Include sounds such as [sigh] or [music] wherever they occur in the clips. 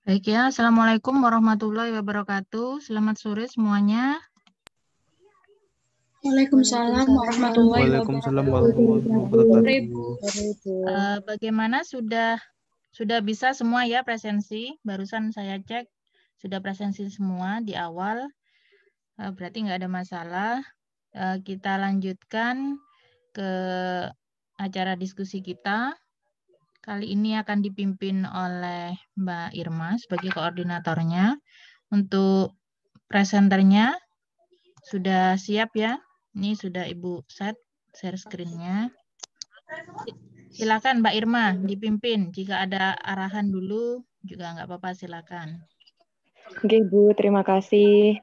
Baik ya, Assalamualaikum warahmatullahi wabarakatuh. Selamat sore semuanya. Waalaikumsalam warahmatullahi wabarakatuh. Eh, bagaimana sudah sudah bisa semua ya presensi? Barusan saya cek sudah presensi semua di awal. Eh, berarti nggak ada masalah. Eh, kita lanjutkan ke acara diskusi kita. Kali ini akan dipimpin oleh Mbak Irma sebagai koordinatornya. Untuk presenternya sudah siap ya. Ini sudah Ibu set share screen-nya. Silakan Mbak Irma dipimpin. Jika ada arahan dulu juga nggak apa-apa silakan. Oke Bu, terima kasih.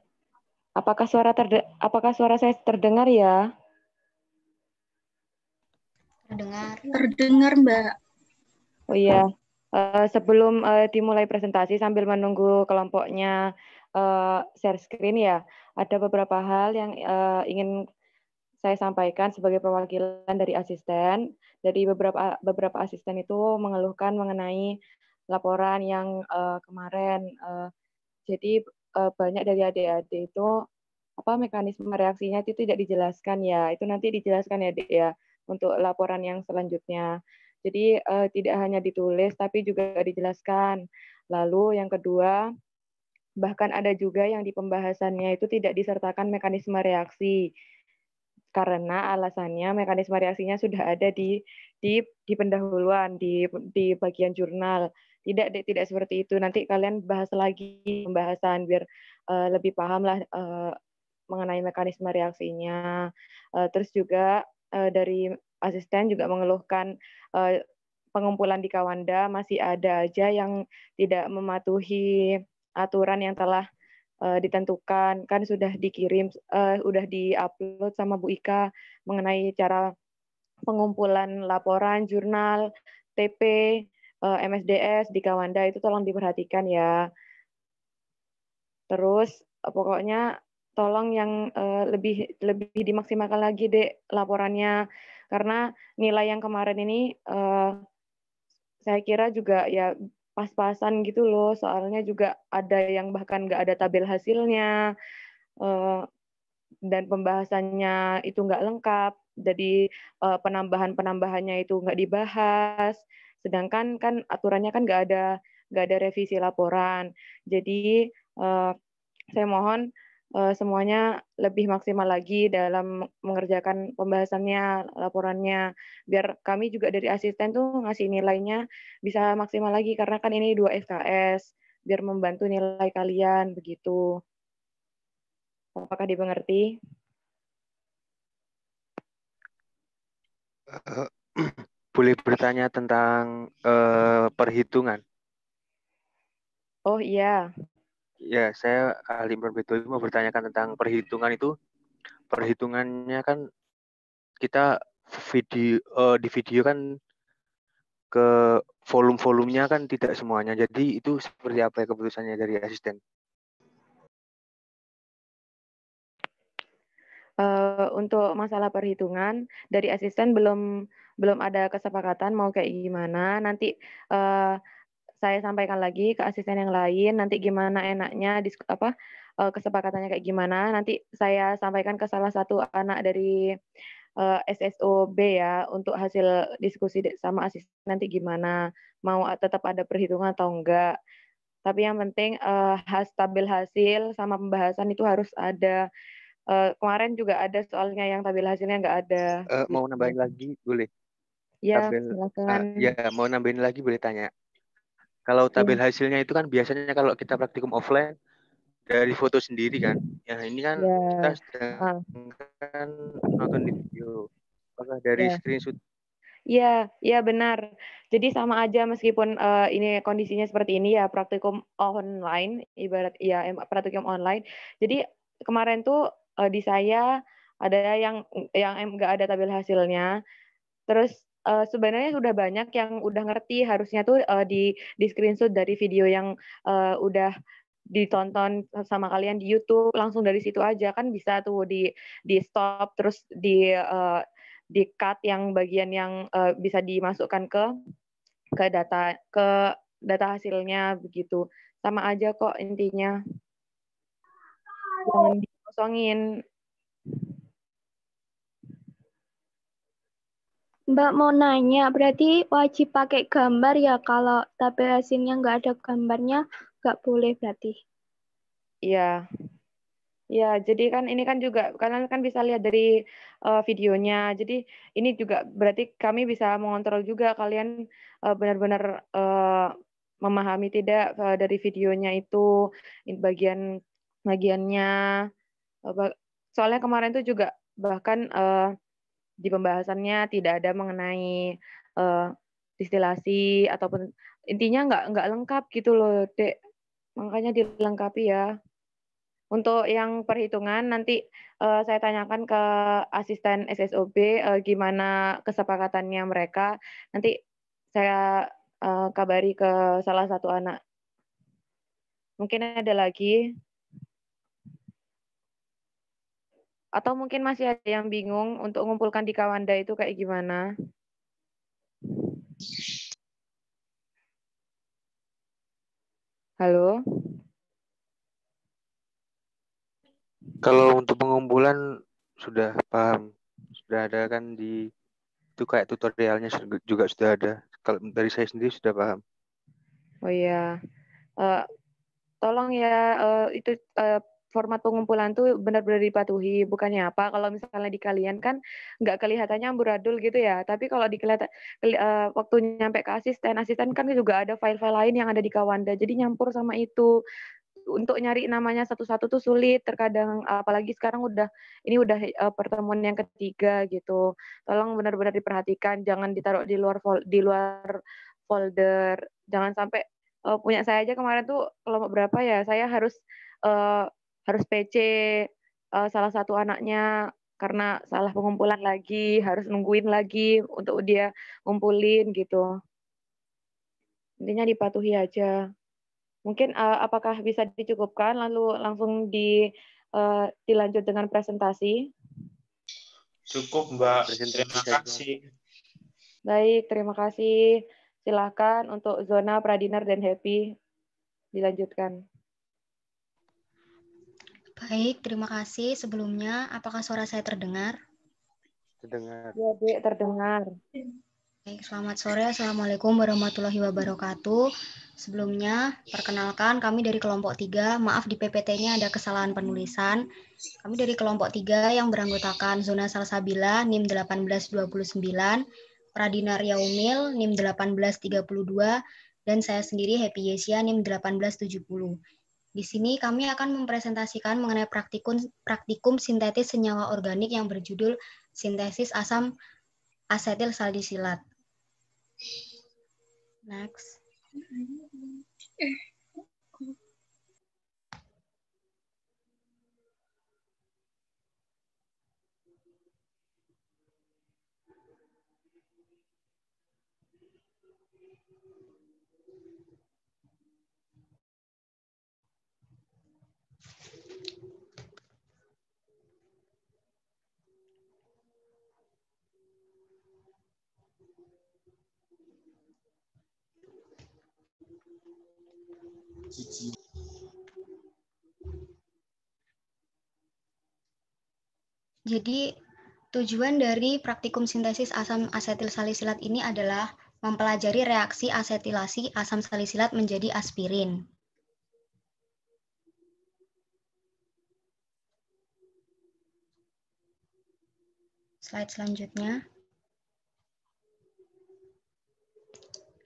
Apakah suara apakah suara saya terdengar ya? Terdengar. Terdengar Mbak. Oh iya, uh, sebelum uh, dimulai presentasi sambil menunggu kelompoknya uh, share screen ya, ada beberapa hal yang uh, ingin saya sampaikan sebagai perwakilan dari asisten. Jadi beberapa beberapa asisten itu mengeluhkan mengenai laporan yang uh, kemarin. Uh, jadi uh, banyak dari adik-adik itu apa mekanisme reaksinya itu tidak dijelaskan ya. Itu nanti dijelaskan ya, Dek ya untuk laporan yang selanjutnya. Jadi uh, tidak hanya ditulis tapi juga dijelaskan. Lalu yang kedua, bahkan ada juga yang di pembahasannya itu tidak disertakan mekanisme reaksi karena alasannya mekanisme reaksinya sudah ada di di di pendahuluan di di bagian jurnal tidak tidak seperti itu nanti kalian bahas lagi pembahasan biar uh, lebih paham lah uh, mengenai mekanisme reaksinya uh, terus juga uh, dari asisten juga mengeluhkan uh, pengumpulan di Kawanda masih ada aja yang tidak mematuhi aturan yang telah uh, ditentukan kan sudah dikirim uh, sudah diupload sama Bu Ika mengenai cara pengumpulan laporan jurnal TP uh, MSDS di Kawanda itu tolong diperhatikan ya terus pokoknya tolong yang uh, lebih lebih dimaksimalkan lagi dek laporannya karena nilai yang kemarin ini uh, saya kira juga ya pas-pasan gitu loh soalnya juga ada yang bahkan nggak ada tabel hasilnya uh, dan pembahasannya itu nggak lengkap jadi uh, eh, penambahan penambahannya itu nggak dibahas sedangkan kan aturannya kan nggak ada nggak ada revisi laporan jadi uh, saya mohon Eh, semuanya lebih maksimal lagi dalam mengerjakan pembahasannya, laporannya. Biar kami juga dari asisten tuh ngasih nilainya bisa maksimal lagi karena kan ini dua SKS, biar membantu nilai kalian begitu. Apakah dimengerti? Eh, [clears throat] boleh bertanya tentang uh, perhitungan? Oh iya ya saya ahli Betul mau bertanyakan tentang perhitungan itu perhitungannya kan kita video uh, di video kan ke volume-volumenya kan tidak semuanya. Jadi itu seperti apa ya keputusannya dari asisten? Uh, untuk masalah perhitungan dari asisten belum belum ada kesepakatan mau kayak gimana. Nanti uh, saya sampaikan lagi ke asisten yang lain nanti gimana enaknya dis apa eh, kesepakatannya kayak gimana nanti saya sampaikan ke salah satu anak dari uh, eh, SSOB ya untuk hasil diskusi sama asisten nanti gimana mau tetap ada perhitungan atau enggak tapi yang penting uh, eh, has stabil hasil sama pembahasan itu harus ada uh, kemarin juga ada soalnya yang tabel hasilnya enggak ada uh, mau nambahin gitu. lagi boleh ya Tabel, silakan uh, ya mau nambahin lagi boleh tanya kalau iya. tabel hasilnya itu kan biasanya kalau kita praktikum offline dari foto sendiri kan. Ya ini kan yeah. kita sedangkan nonton di video. Apakah dari yeah. screenshot Iya, iya benar. Jadi sama aja meskipun uh, ini kondisinya seperti ini ya praktikum online ibarat ya praktikum online. Jadi kemarin tuh uh, di saya ada yang yang enggak ada tabel hasilnya. Terus uh, sebenarnya sudah banyak yang udah ngerti harusnya tuh uh, di di screenshot dari video yang uh, udah ditonton sama kalian di YouTube langsung dari situ aja kan bisa tuh di di stop terus di uh, di cut yang bagian yang uh, bisa dimasukkan ke ke data ke data hasilnya begitu sama aja kok intinya jangan dikosongin Mbak mau nanya, berarti wajib pakai gambar ya kalau tabel hasilnya nggak ada gambarnya, nggak boleh berarti? Iya. Ya, jadi kan ini kan juga kalian kan bisa lihat dari uh, videonya. Jadi ini juga berarti kami bisa mengontrol juga kalian eh, benar-benar uh, memahami tidak uh, dari videonya itu bagian bagiannya. soalnya kemarin itu juga bahkan uh, di pembahasannya tidak ada mengenai uh, distilasi ataupun intinya nggak nggak lengkap gitu loh dek makanya dilengkapi ya untuk yang perhitungan nanti uh, saya tanyakan ke asisten SSOB uh, eh, gimana kesepakatannya mereka nanti saya uh, kabari ke salah satu anak mungkin ada lagi Atau mungkin masih ada yang bingung untuk mengumpulkan di Kawanda itu kayak gimana? Halo? Kalau untuk pengumpulan sudah paham, sudah ada kan di itu kayak tutorialnya juga sudah ada. Kalau dari saya sendiri sudah paham. Oh iya, uh, tolong ya uh, itu uh, format pengumpulan tuh benar-benar dipatuhi bukannya apa kalau misalnya di kalian kan nggak kelihatannya amburadul gitu ya tapi kalau di kelihatan uh, eh, waktu nyampe ke asisten asisten kan juga ada file-file lain yang ada di Kawanda jadi nyampur sama itu untuk nyari namanya satu-satu tuh sulit terkadang apalagi sekarang udah ini udah uh, pertemuan yang ketiga gitu tolong benar-benar diperhatikan jangan ditaruh di luar di luar folder jangan sampai uh, punya saya aja kemarin tuh kelompok berapa ya saya harus uh, harus PC uh, salah satu anaknya karena salah pengumpulan lagi, harus nungguin lagi untuk dia ngumpulin gitu. Intinya dipatuhi aja. Mungkin uh, apakah bisa dicukupkan lalu langsung di uh, dilanjut dengan presentasi? Cukup, Mbak. Terima kasih. Baik, terima kasih. Silakan untuk zona Pradiner dan Happy dilanjutkan. Baik, terima kasih. Sebelumnya, apakah suara saya terdengar? Terdengar. Ya, bu terdengar. Baik, selamat sore. Assalamualaikum warahmatullahi wabarakatuh. Sebelumnya, perkenalkan kami dari kelompok tiga Maaf di PPT-nya ada kesalahan penulisan. Kami dari kelompok tiga yang beranggotakan Zona Salsabila NIM 1829, Pradina Yaumil NIM 1832, dan saya sendiri Happy Yesia NIM 1870. Di sini kami akan mempresentasikan mengenai praktikum, praktikum sintetis senyawa organik yang berjudul sintesis asam asetil saldisilat. Next. Eh, Jadi tujuan dari praktikum sintesis asam asetil salisilat ini adalah mempelajari reaksi asetilasi asam salisilat menjadi aspirin. Slide selanjutnya.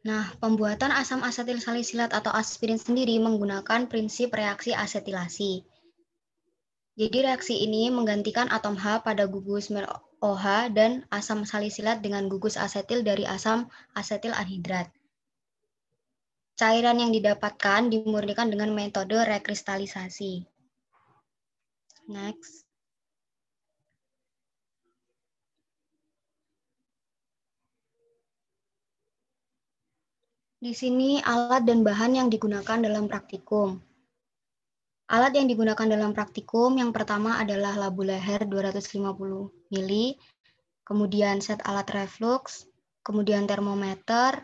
Nah, pembuatan asam asetil salisilat atau aspirin sendiri menggunakan prinsip reaksi asetilasi. Jadi reaksi ini menggantikan atom H pada gugus OH dan asam salisilat dengan gugus asetil dari asam asetil anhidrat. Cairan yang didapatkan dimurnikan dengan metode rekristalisasi. Next. Di sini alat dan bahan yang digunakan dalam praktikum. Alat yang digunakan dalam praktikum yang pertama adalah labu leher 250 ml, kemudian set alat reflux, kemudian termometer,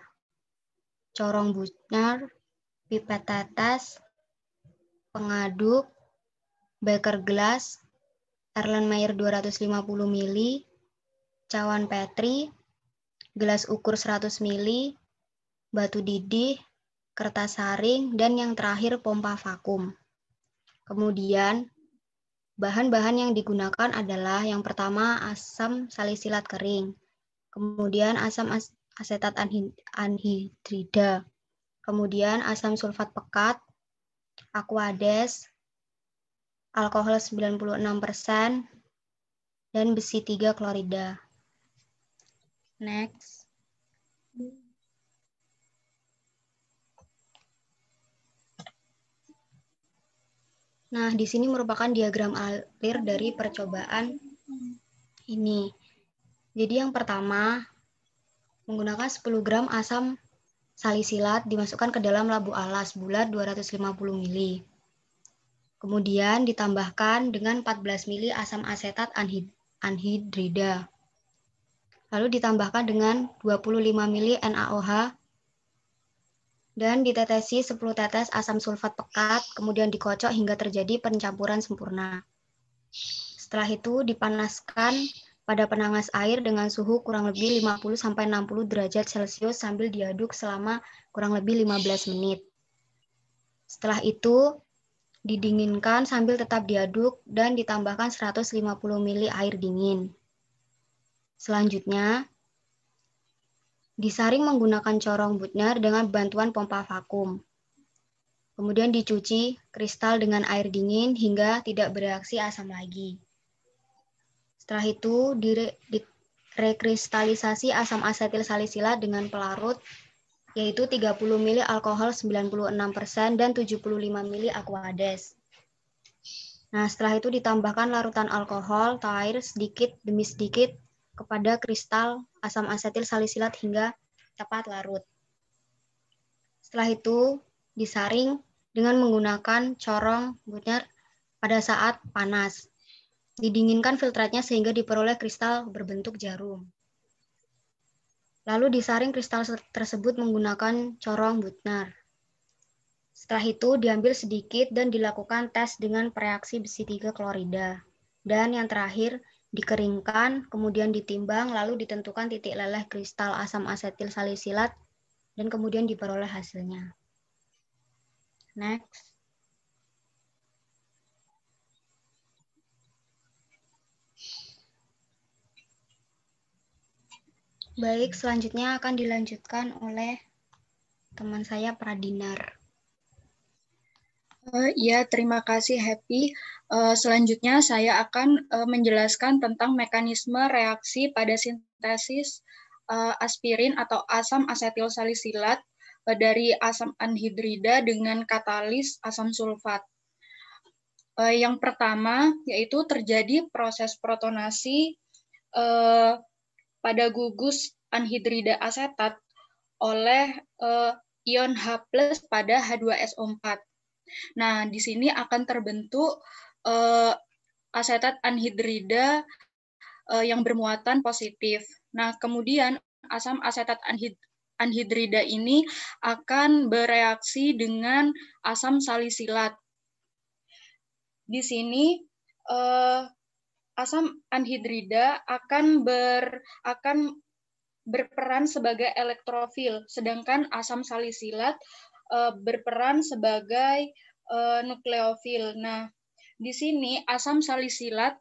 corong butner pipet tetes, pengaduk, beker gelas, Erlenmeyer 250 ml, cawan Petri, gelas ukur 100 ml, batu didih, kertas saring, dan yang terakhir pompa vakum. Kemudian, bahan-bahan yang digunakan adalah yang pertama asam salisilat kering, kemudian asam asetat anhidrida, kemudian asam sulfat pekat, aquades, alkohol 96%, dan besi 3 klorida. Next. Nah, di sini merupakan diagram alir dari percobaan ini. Jadi yang pertama, menggunakan 10 gram asam salisilat dimasukkan ke dalam labu alas bulat 250 ml. Kemudian ditambahkan dengan 14 ml asam asetat anhid anhidrida. Lalu ditambahkan dengan 25 ml NaOH dan ditetesi 10 tetes asam sulfat pekat, kemudian dikocok hingga terjadi pencampuran sempurna. Setelah itu dipanaskan pada penangas air dengan suhu kurang lebih 50 60 derajat Celcius sambil diaduk selama kurang lebih 15 menit. Setelah itu didinginkan sambil tetap diaduk dan ditambahkan 150 ml air dingin. Selanjutnya, disaring menggunakan corong butner dengan bantuan pompa vakum. Kemudian dicuci kristal dengan air dingin hingga tidak bereaksi asam lagi. Setelah itu direkristalisasi asam asetil salisila dengan pelarut yaitu 30 ml alkohol 96% dan 75 ml aquades. Nah, setelah itu ditambahkan larutan alkohol, air sedikit demi sedikit kepada kristal asam asetil salisilat hingga tepat larut. Setelah itu disaring dengan menggunakan corong butner pada saat panas. Didinginkan filtratnya sehingga diperoleh kristal berbentuk jarum. Lalu disaring kristal tersebut menggunakan corong Butner. Setelah itu diambil sedikit dan dilakukan tes dengan pereaksi besi 3 klorida. Dan yang terakhir dikeringkan, kemudian ditimbang, lalu ditentukan titik leleh kristal asam asetil salisilat, dan kemudian diperoleh hasilnya. Next. Baik, selanjutnya akan dilanjutkan oleh teman saya Pradinar. Eh, iya, terima kasih Happy. Eh, selanjutnya saya akan eh, menjelaskan tentang mekanisme reaksi pada sintesis aspirin atau asam asetil salisilat dari asam anhidrida dengan katalis asam sulfat. yang pertama yaitu terjadi proses protonasi pada gugus anhidrida asetat oleh ion H+ pada H2SO4 Nah, di sini akan terbentuk uh, asetat anhidrida uh, yang bermuatan positif. Nah, kemudian asam asetat anhid anhidrida ini akan bereaksi dengan asam salisilat. Di sini uh, asam anhidrida akan ber akan berperan sebagai elektrofil, sedangkan asam salisilat uh, berperan sebagai uh, nukleofil. Nah, di sini asam salisilat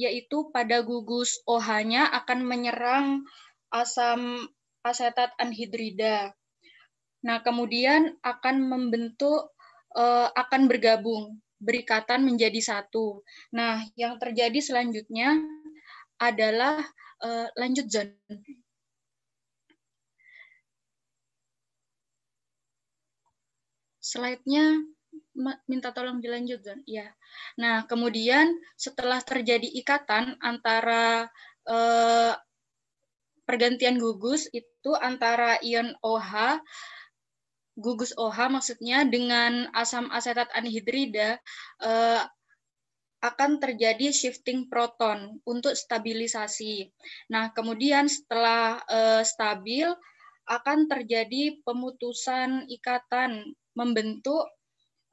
yaitu pada gugus OH-nya akan menyerang asam asetat anhidrida. Nah, kemudian akan membentuk uh, akan bergabung berikatan menjadi satu. Nah, yang terjadi selanjutnya adalah uh, lanjut slide-nya minta tolong dilanjutkan. Ya. Nah, kemudian setelah terjadi ikatan antara eh, pergantian gugus itu antara ion OH gugus OH maksudnya dengan asam asetat anhidrida eh, akan terjadi shifting proton untuk stabilisasi. Nah, kemudian setelah eh, stabil akan terjadi pemutusan ikatan membentuk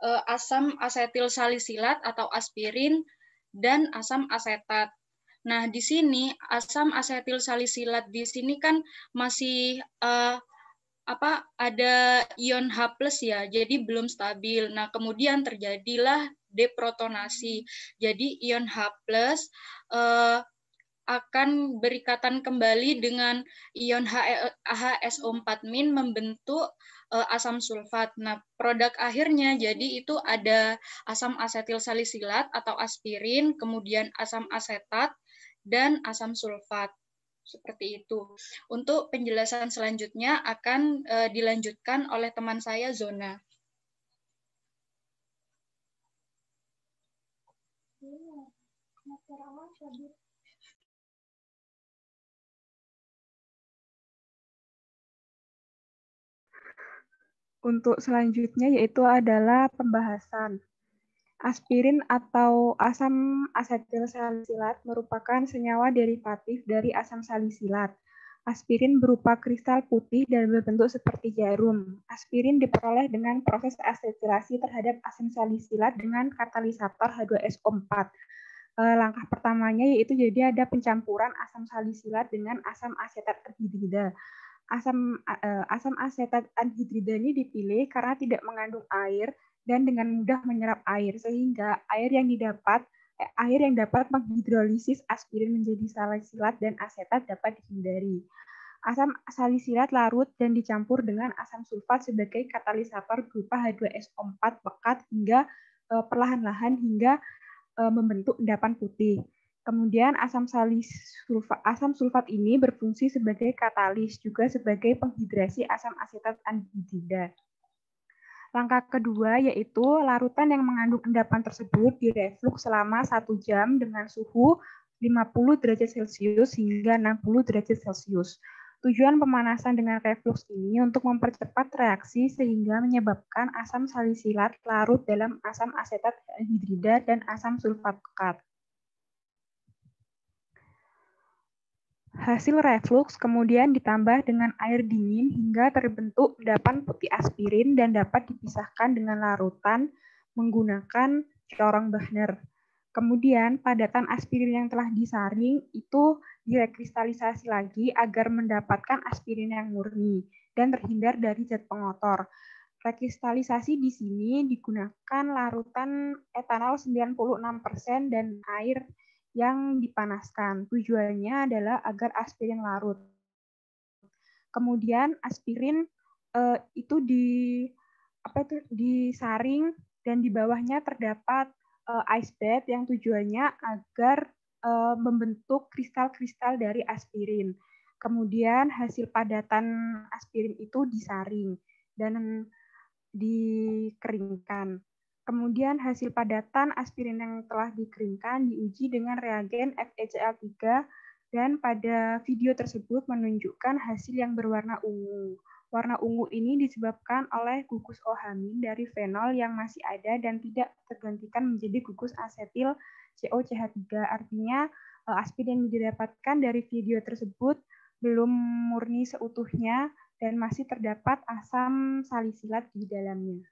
uh, asam asetil salisilat atau aspirin dan asam asetat. Nah, di sini asam asetil salisilat di sini kan masih uh, apa ada ion H+ ya. Jadi belum stabil. Nah, kemudian terjadilah deprotonasi. Jadi ion H+ uh, akan berikatan kembali dengan ion HSO4 e, min membentuk uh, asam sulfat. Nah, produk akhirnya jadi itu ada asam asetil salisilat atau aspirin, kemudian asam asetat dan asam sulfat. Seperti itu. Untuk penjelasan selanjutnya akan uh, dilanjutkan oleh teman saya Zona. Iya, Untuk selanjutnya yaitu adalah pembahasan. Aspirin atau asam asetil salisilat merupakan senyawa derivatif dari asam salisilat. Aspirin berupa kristal putih dan berbentuk seperti jarum. Aspirin diperoleh dengan proses asetilasi terhadap asam salisilat dengan katalisator H2SO4. E, langkah pertamanya yaitu jadi ada pencampuran asam salisilat dengan asam asetat terhidrida Asam uh, asam asetat anhidrida ini dipilih karena tidak mengandung air dan dengan mudah menyerap air sehingga air yang didapat eh, air yang dapat menghidrolisis aspirin menjadi salisilat dan asetat dapat dihindari. Asam salisilat larut dan dicampur dengan asam sulfat sebagai katalisator berupa H2SO4 pekat hingga uh, perlahan-lahan hingga uh, membentuk endapan putih. Kemudian asam sulfat, asam sulfat ini berfungsi sebagai katalis juga sebagai penghidrasi asam asetat anhidrida. Langkah kedua yaitu larutan yang mengandung endapan tersebut direflux selama satu jam dengan suhu 50 derajat Celcius hingga 60 derajat Celcius. Tujuan pemanasan dengan reflux ini untuk mempercepat reaksi sehingga menyebabkan asam salisilat larut dalam asam asetat anhidrida dan asam sulfat kat. Hasil reflux kemudian ditambah dengan air dingin hingga terbentuk endapan putih aspirin dan dapat dipisahkan dengan larutan menggunakan corong Bahner. Kemudian padatan aspirin yang telah disaring itu direkristalisasi lagi agar mendapatkan aspirin yang murni dan terhindar dari zat pengotor. Rekristalisasi di sini digunakan larutan etanol 96% dan air yang dipanaskan. Tujuannya adalah agar aspirin larut. Kemudian aspirin eh, itu di apa itu disaring dan di bawahnya terdapat eh, ice bed yang tujuannya agar eh, membentuk kristal-kristal dari aspirin. Kemudian hasil padatan aspirin itu disaring dan dikeringkan. Kemudian hasil padatan aspirin yang telah dikeringkan diuji dengan reagen FeCl3 dan pada video tersebut menunjukkan hasil yang berwarna ungu. Warna ungu ini disebabkan oleh gugus ohamin dari fenol yang masih ada dan tidak tergantikan menjadi gugus asetil COCH3. Artinya eh, aspirin yang didapatkan dari video tersebut belum murni seutuhnya dan masih terdapat asam salisilat di dalamnya.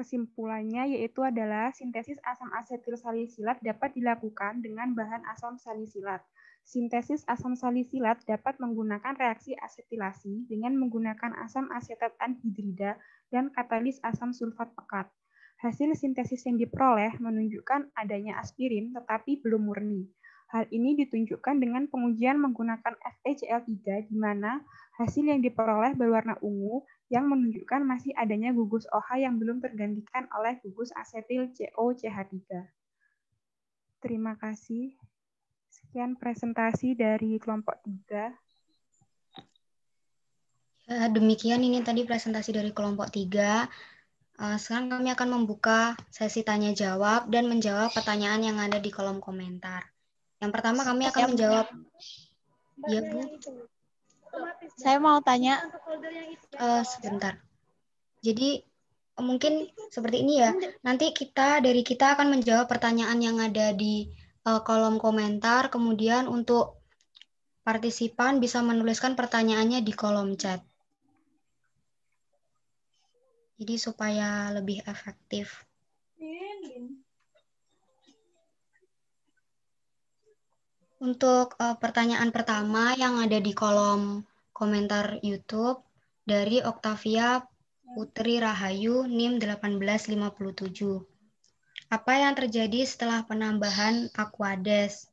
Kesimpulannya yaitu adalah sintesis asam asetil salisilat dapat dilakukan dengan bahan asam salisilat. Sintesis asam salisilat dapat menggunakan reaksi asetilasi dengan menggunakan asam asetat anhidrida dan katalis asam sulfat pekat. Hasil sintesis yang diperoleh menunjukkan adanya aspirin tetapi belum murni. Hal ini ditunjukkan dengan pengujian menggunakan FeCl3 di mana hasil yang diperoleh berwarna ungu yang menunjukkan masih adanya gugus OH yang belum tergantikan oleh gugus asetil COCH3. Terima kasih. Sekian presentasi dari kelompok 3. Ya, demikian ini tadi presentasi dari kelompok 3. Eh, sekarang kami akan membuka sesi tanya jawab dan menjawab pertanyaan yang ada di kolom komentar. Yang pertama kami akan menjawab. Ya, Bu saya mau tanya uh, sebentar. Jadi mungkin seperti ini ya. Nanti kita dari kita akan menjawab pertanyaan yang ada di uh, kolom komentar. Kemudian untuk partisipan bisa menuliskan pertanyaannya di kolom chat. Jadi supaya lebih efektif. Iya, Untuk uh, pertanyaan pertama yang ada di kolom komentar YouTube dari Octavia Putri Rahayu NIM 1857. Apa yang terjadi setelah penambahan Aquades?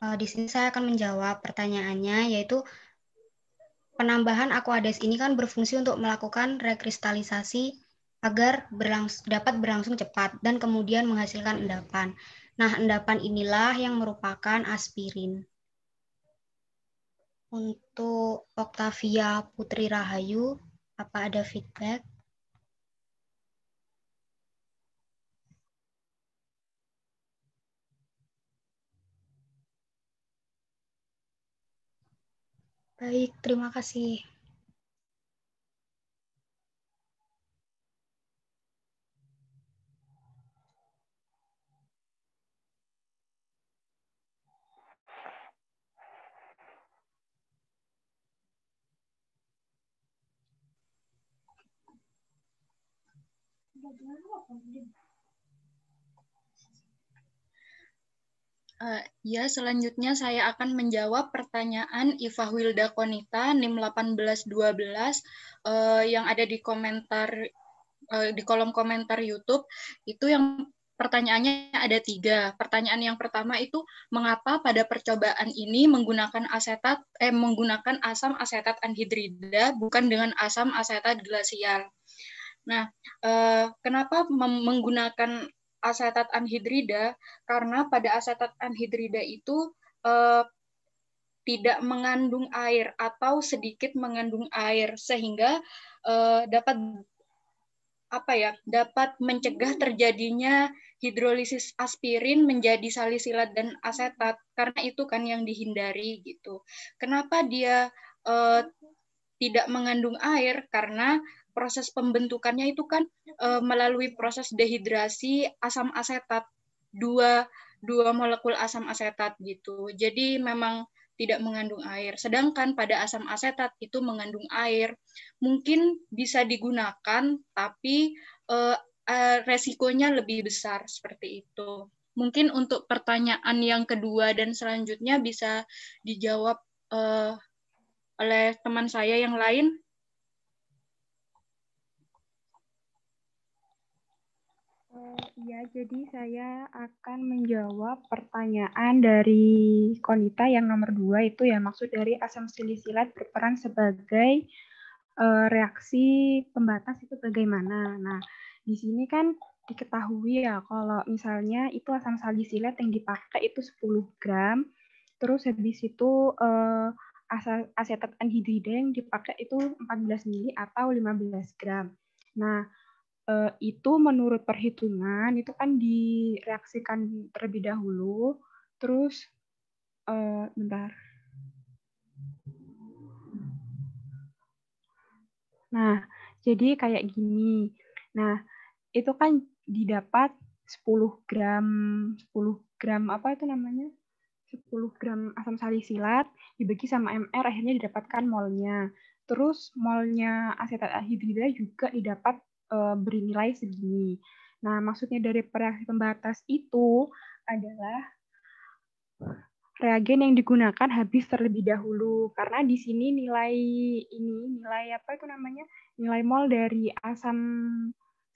Uh, di sini saya akan menjawab pertanyaannya yaitu penambahan Aquades ini kan berfungsi untuk melakukan rekristalisasi agar berlangs dapat berlangsung cepat dan kemudian menghasilkan endapan. Nah, endapan inilah yang merupakan aspirin. Untuk Octavia Putri Rahayu, apa ada feedback? Baik, terima kasih. Uh, ya, selanjutnya saya akan menjawab pertanyaan Iva Wilda Konita NIM 1812 uh, eh, yang ada di komentar uh, di kolom komentar YouTube. Itu yang pertanyaannya ada tiga. Pertanyaan yang pertama itu mengapa pada percobaan ini menggunakan asetat eh menggunakan asam asetat anhidrida bukan dengan asam asetat glasial. Nah, eh, kenapa menggunakan asetat anhidrida? Karena pada asetat anhidrida itu eh, tidak mengandung air atau sedikit mengandung air sehingga eh, dapat apa ya dapat mencegah terjadinya hidrolisis aspirin menjadi salisilat dan asetat karena itu kan yang dihindari gitu. Kenapa dia eh, tidak mengandung air karena proses pembentukannya itu kan e, melalui proses dehidrasi asam asetat dua dua molekul asam asetat gitu. Jadi memang tidak mengandung air. Sedangkan pada asam asetat itu mengandung air. Mungkin bisa digunakan tapi e, e, resikonya lebih besar seperti itu. Mungkin untuk pertanyaan yang kedua dan selanjutnya bisa dijawab e, oleh teman saya yang lain Iya, jadi saya akan menjawab pertanyaan dari Konita yang nomor dua itu ya maksud dari asam silisilat berperan sebagai e, reaksi pembatas itu bagaimana. Nah, di sini kan diketahui ya kalau misalnya itu asam salisilat yang dipakai itu 10 gram, terus habis itu eh, asetat anhidrida yang dipakai itu 14 mili atau 15 gram. Nah, uh, itu menurut perhitungan itu kan direaksikan terlebih dahulu, terus uh, bentar. Nah, jadi kayak gini. Nah, itu kan didapat 10 gram 10 gram apa itu namanya? 10 gram asam salisilat dibagi sama MR akhirnya didapatkan molnya. Terus molnya asetat hidrida juga didapat uh, eh, beri nilai segini. Nah, maksudnya dari reaksi pembatas itu adalah reagen yang digunakan habis terlebih dahulu karena di sini nilai ini nilai apa itu namanya nilai mol dari asam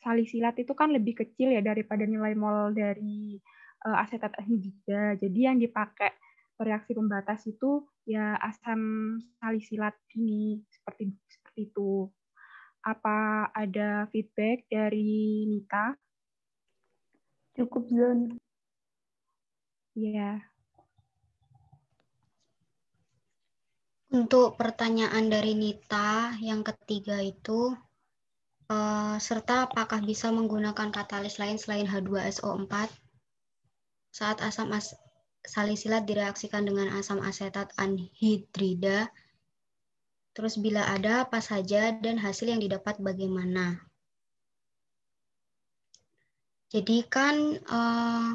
salisilat itu kan lebih kecil ya daripada nilai mol dari uh, asetat anhidrida jadi yang dipakai reaksi pembatas itu ya asam salisilat ini seperti seperti itu apa ada feedback dari Nita? Cukup, Zon. Iya. Untuk pertanyaan dari Nita yang ketiga itu, uh, serta apakah bisa menggunakan katalis lain selain H2SO4 saat asam as salisilat direaksikan dengan asam asetat anhidrida Terus bila ada apa saja dan hasil yang didapat bagaimana? Jadi kan uh,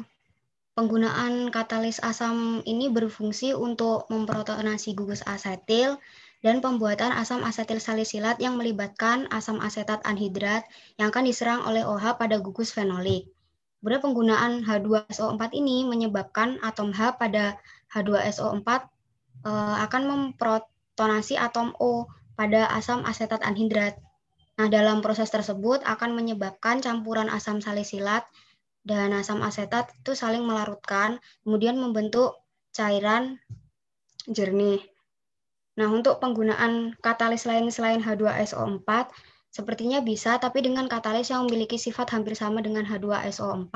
penggunaan katalis asam ini berfungsi untuk memprotonasi gugus asetil dan pembuatan asam asetil salisilat yang melibatkan asam asetat anhidrat yang akan diserang oleh OH pada gugus fenolik. Kemudian penggunaan H2SO4 ini menyebabkan atom H pada H2SO4 uh, eh, akan memprotonasi tonasi atom O pada asam asetat anhidrat. Nah, dalam proses tersebut akan menyebabkan campuran asam salisilat dan asam asetat itu saling melarutkan, kemudian membentuk cairan jernih. Nah, untuk penggunaan katalis lain selain H2SO4, sepertinya bisa, tapi dengan katalis yang memiliki sifat hampir sama dengan H2SO4.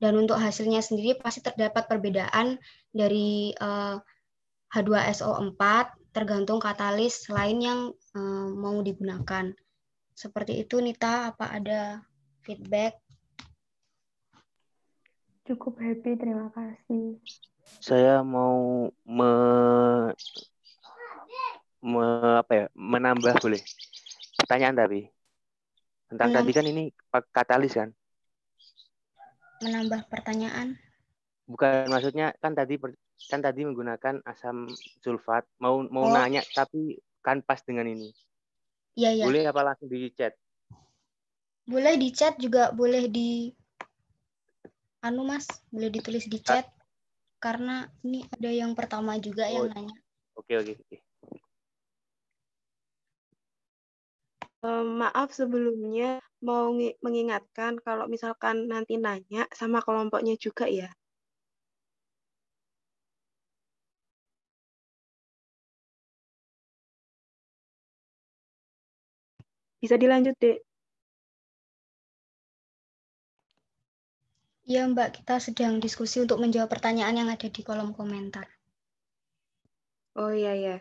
Dan untuk hasilnya sendiri pasti terdapat perbedaan dari H2SO4 eh, tergantung katalis lain yang eh, mau digunakan. Seperti itu Nita, apa ada feedback? Cukup happy, terima kasih. Saya mau me, me apa ya, menambah boleh. Pertanyaan tapi tentang tadi kan ini katalis kan? Menambah pertanyaan? Bukan maksudnya kan tadi kan tadi menggunakan asam sulfat mau mau oh. nanya tapi kan pas dengan ini Iya, iya. Boleh apa langsung di chat? Boleh di chat juga, boleh di anu Mas, boleh ditulis di chat. A Karena ini ada yang pertama juga oh. yang nanya. Oke, oke, oke. Um, maaf sebelumnya mau mengingatkan kalau misalkan nanti nanya sama kelompoknya juga ya. Bisa dilanjut, Dek. Iya, Mbak. Kita sedang diskusi untuk menjawab pertanyaan yang ada di kolom komentar. Oh iya, iya.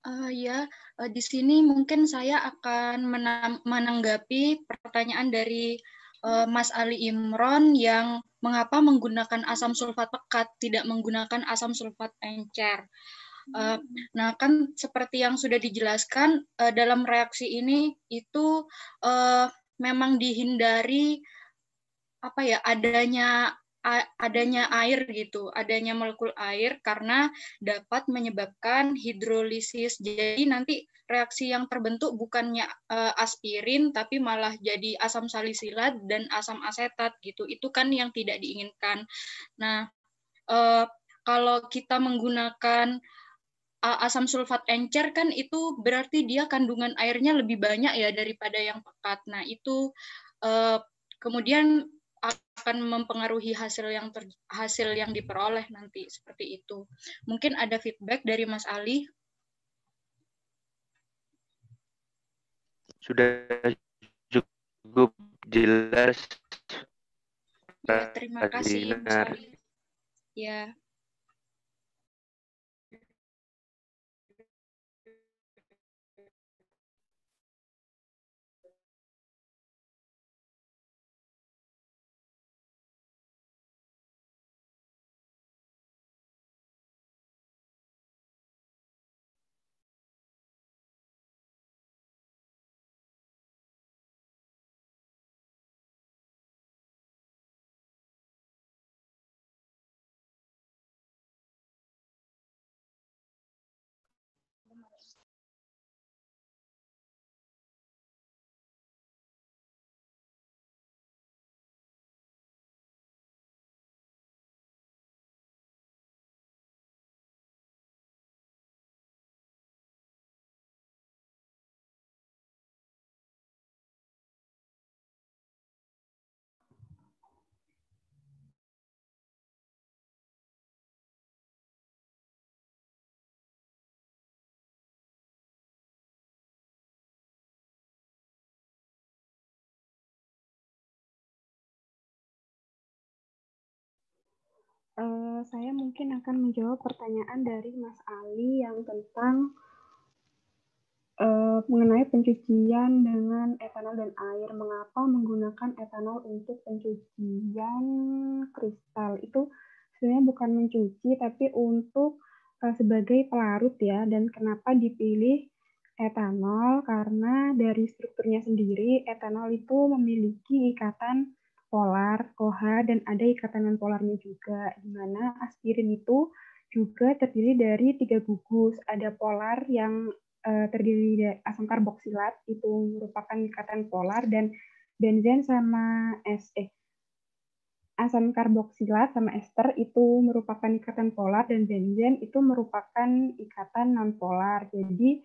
Uh, ya, uh, di sini mungkin saya akan menanggapi pertanyaan dari uh, Mas Ali Imron yang mengapa menggunakan asam sulfat pekat tidak menggunakan asam sulfat encer. Uh, nah, kan seperti yang sudah dijelaskan uh, dalam reaksi ini itu uh, memang dihindari apa ya adanya adanya air gitu, adanya molekul air karena dapat menyebabkan hidrolisis. Jadi nanti reaksi yang terbentuk bukannya uh, aspirin tapi malah jadi asam salisilat dan asam asetat gitu. Itu kan yang tidak diinginkan. Nah, uh, kalau kita menggunakan uh, asam sulfat encer kan itu berarti dia kandungan airnya lebih banyak ya daripada yang pekat. Nah, itu kemudian akan mempengaruhi hasil yang ter, hasil yang diperoleh nanti seperti itu. Mungkin ada feedback dari Mas Ali. Sudah cukup jelas. Ya, terima kasih Mas Ali. Ya. Eh, saya mungkin akan menjawab pertanyaan dari Mas Ali yang tentang uh, mengenai pencucian dengan etanol dan air. Mengapa menggunakan etanol untuk pencucian kristal? Itu sebenarnya bukan mencuci, tapi untuk uh, sebagai pelarut ya. Dan kenapa dipilih etanol? Karena dari strukturnya sendiri, etanol itu memiliki ikatan polar, OH, dan ada ikatan non polarnya juga, di mana aspirin itu juga terdiri dari tiga gugus. Ada polar yang uh, terdiri dari asam karboksilat, itu merupakan ikatan polar, dan benzen sama S, eh, asam karboksilat sama ester itu merupakan ikatan polar, dan benzen itu merupakan ikatan non-polar. Jadi,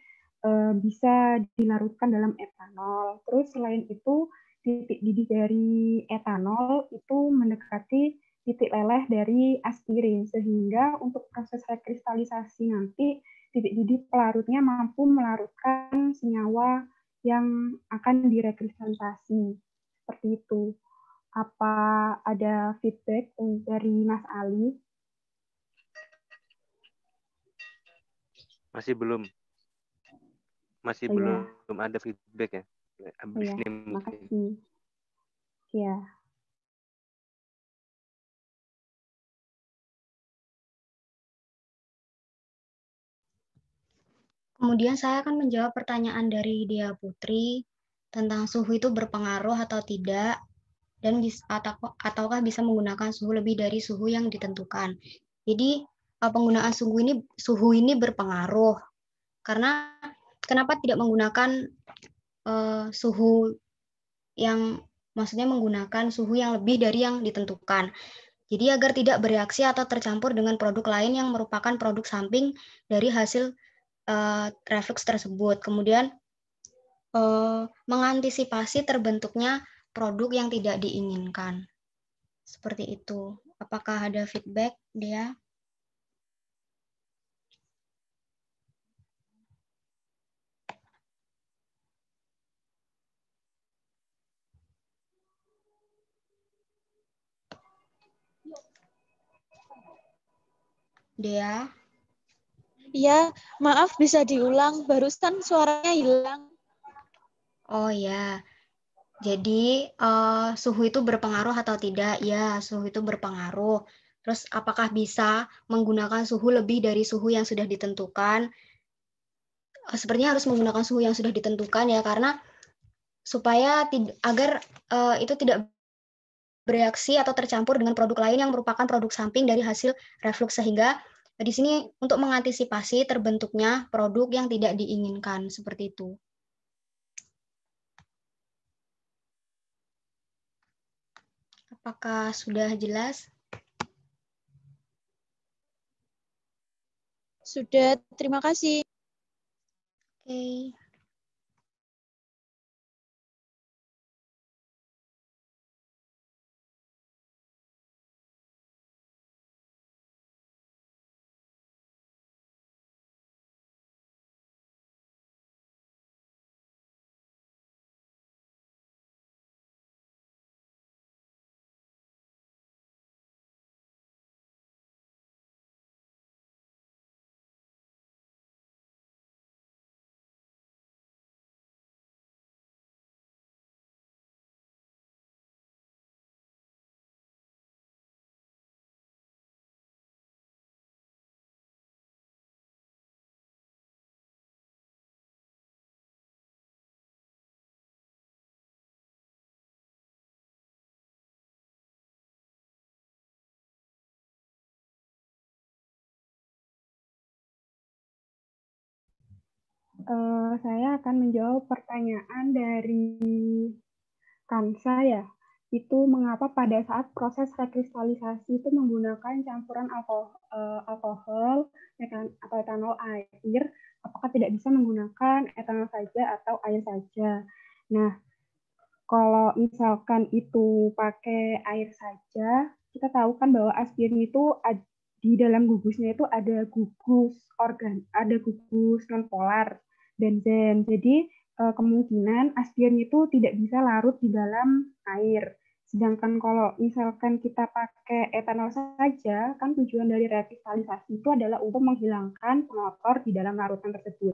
eh, bisa dilarutkan dalam etanol. Terus selain itu, titik didih dari etanol itu mendekati titik leleh dari aspirin sehingga untuk proses rekristalisasi nanti titik didih pelarutnya mampu melarutkan senyawa yang akan direkristalisasi seperti itu. Apa ada feedback dari Mas Ali? Masih belum. Masih oh, belum ya. belum ada feedback ya. Abis ya, nih makasih. Ya. Kemudian saya akan menjawab pertanyaan dari Dia Putri tentang suhu itu berpengaruh atau tidak dan bisa, atau, ataukah bisa menggunakan suhu lebih dari suhu yang ditentukan. Jadi eh, penggunaan suhu ini suhu ini berpengaruh karena kenapa tidak menggunakan uh, suhu yang maksudnya menggunakan suhu yang lebih dari yang ditentukan. Jadi agar tidak bereaksi atau tercampur dengan produk lain yang merupakan produk samping dari hasil uh, reflux tersebut. Kemudian uh, mengantisipasi terbentuknya produk yang tidak diinginkan. Seperti itu. Apakah ada feedback dia? Dea. Iya, maaf bisa diulang. Barusan suaranya hilang. Oh ya. Jadi uh, suhu itu berpengaruh atau tidak? Ya, suhu itu berpengaruh. Terus apakah bisa menggunakan suhu lebih dari suhu yang sudah ditentukan? Eh, Sepertinya harus menggunakan suhu yang sudah ditentukan ya karena supaya agar uh, itu tidak bereaksi atau tercampur dengan produk lain yang merupakan produk samping dari hasil reflux sehingga di sini untuk mengantisipasi terbentuknya produk yang tidak diinginkan seperti itu. Apakah sudah jelas? Sudah, terima kasih. Oke. Okay. uh, saya akan menjawab pertanyaan dari Kansa ya. Itu mengapa pada saat proses rekristalisasi itu menggunakan campuran eh, alkohol, atau etanol air, apakah tidak bisa menggunakan etanol saja atau air saja? Nah, kalau misalkan itu pakai air saja, kita tahu kan bahwa aspirin itu di dalam gugusnya itu ada gugus organ, ada gugus non polar benzen. Jadi eh, kemungkinan aspirin itu tidak bisa larut di dalam air. Sedangkan kalau misalkan kita pakai etanol saja, kan tujuan dari revitalisasi itu adalah untuk menghilangkan pengotor di dalam larutan tersebut.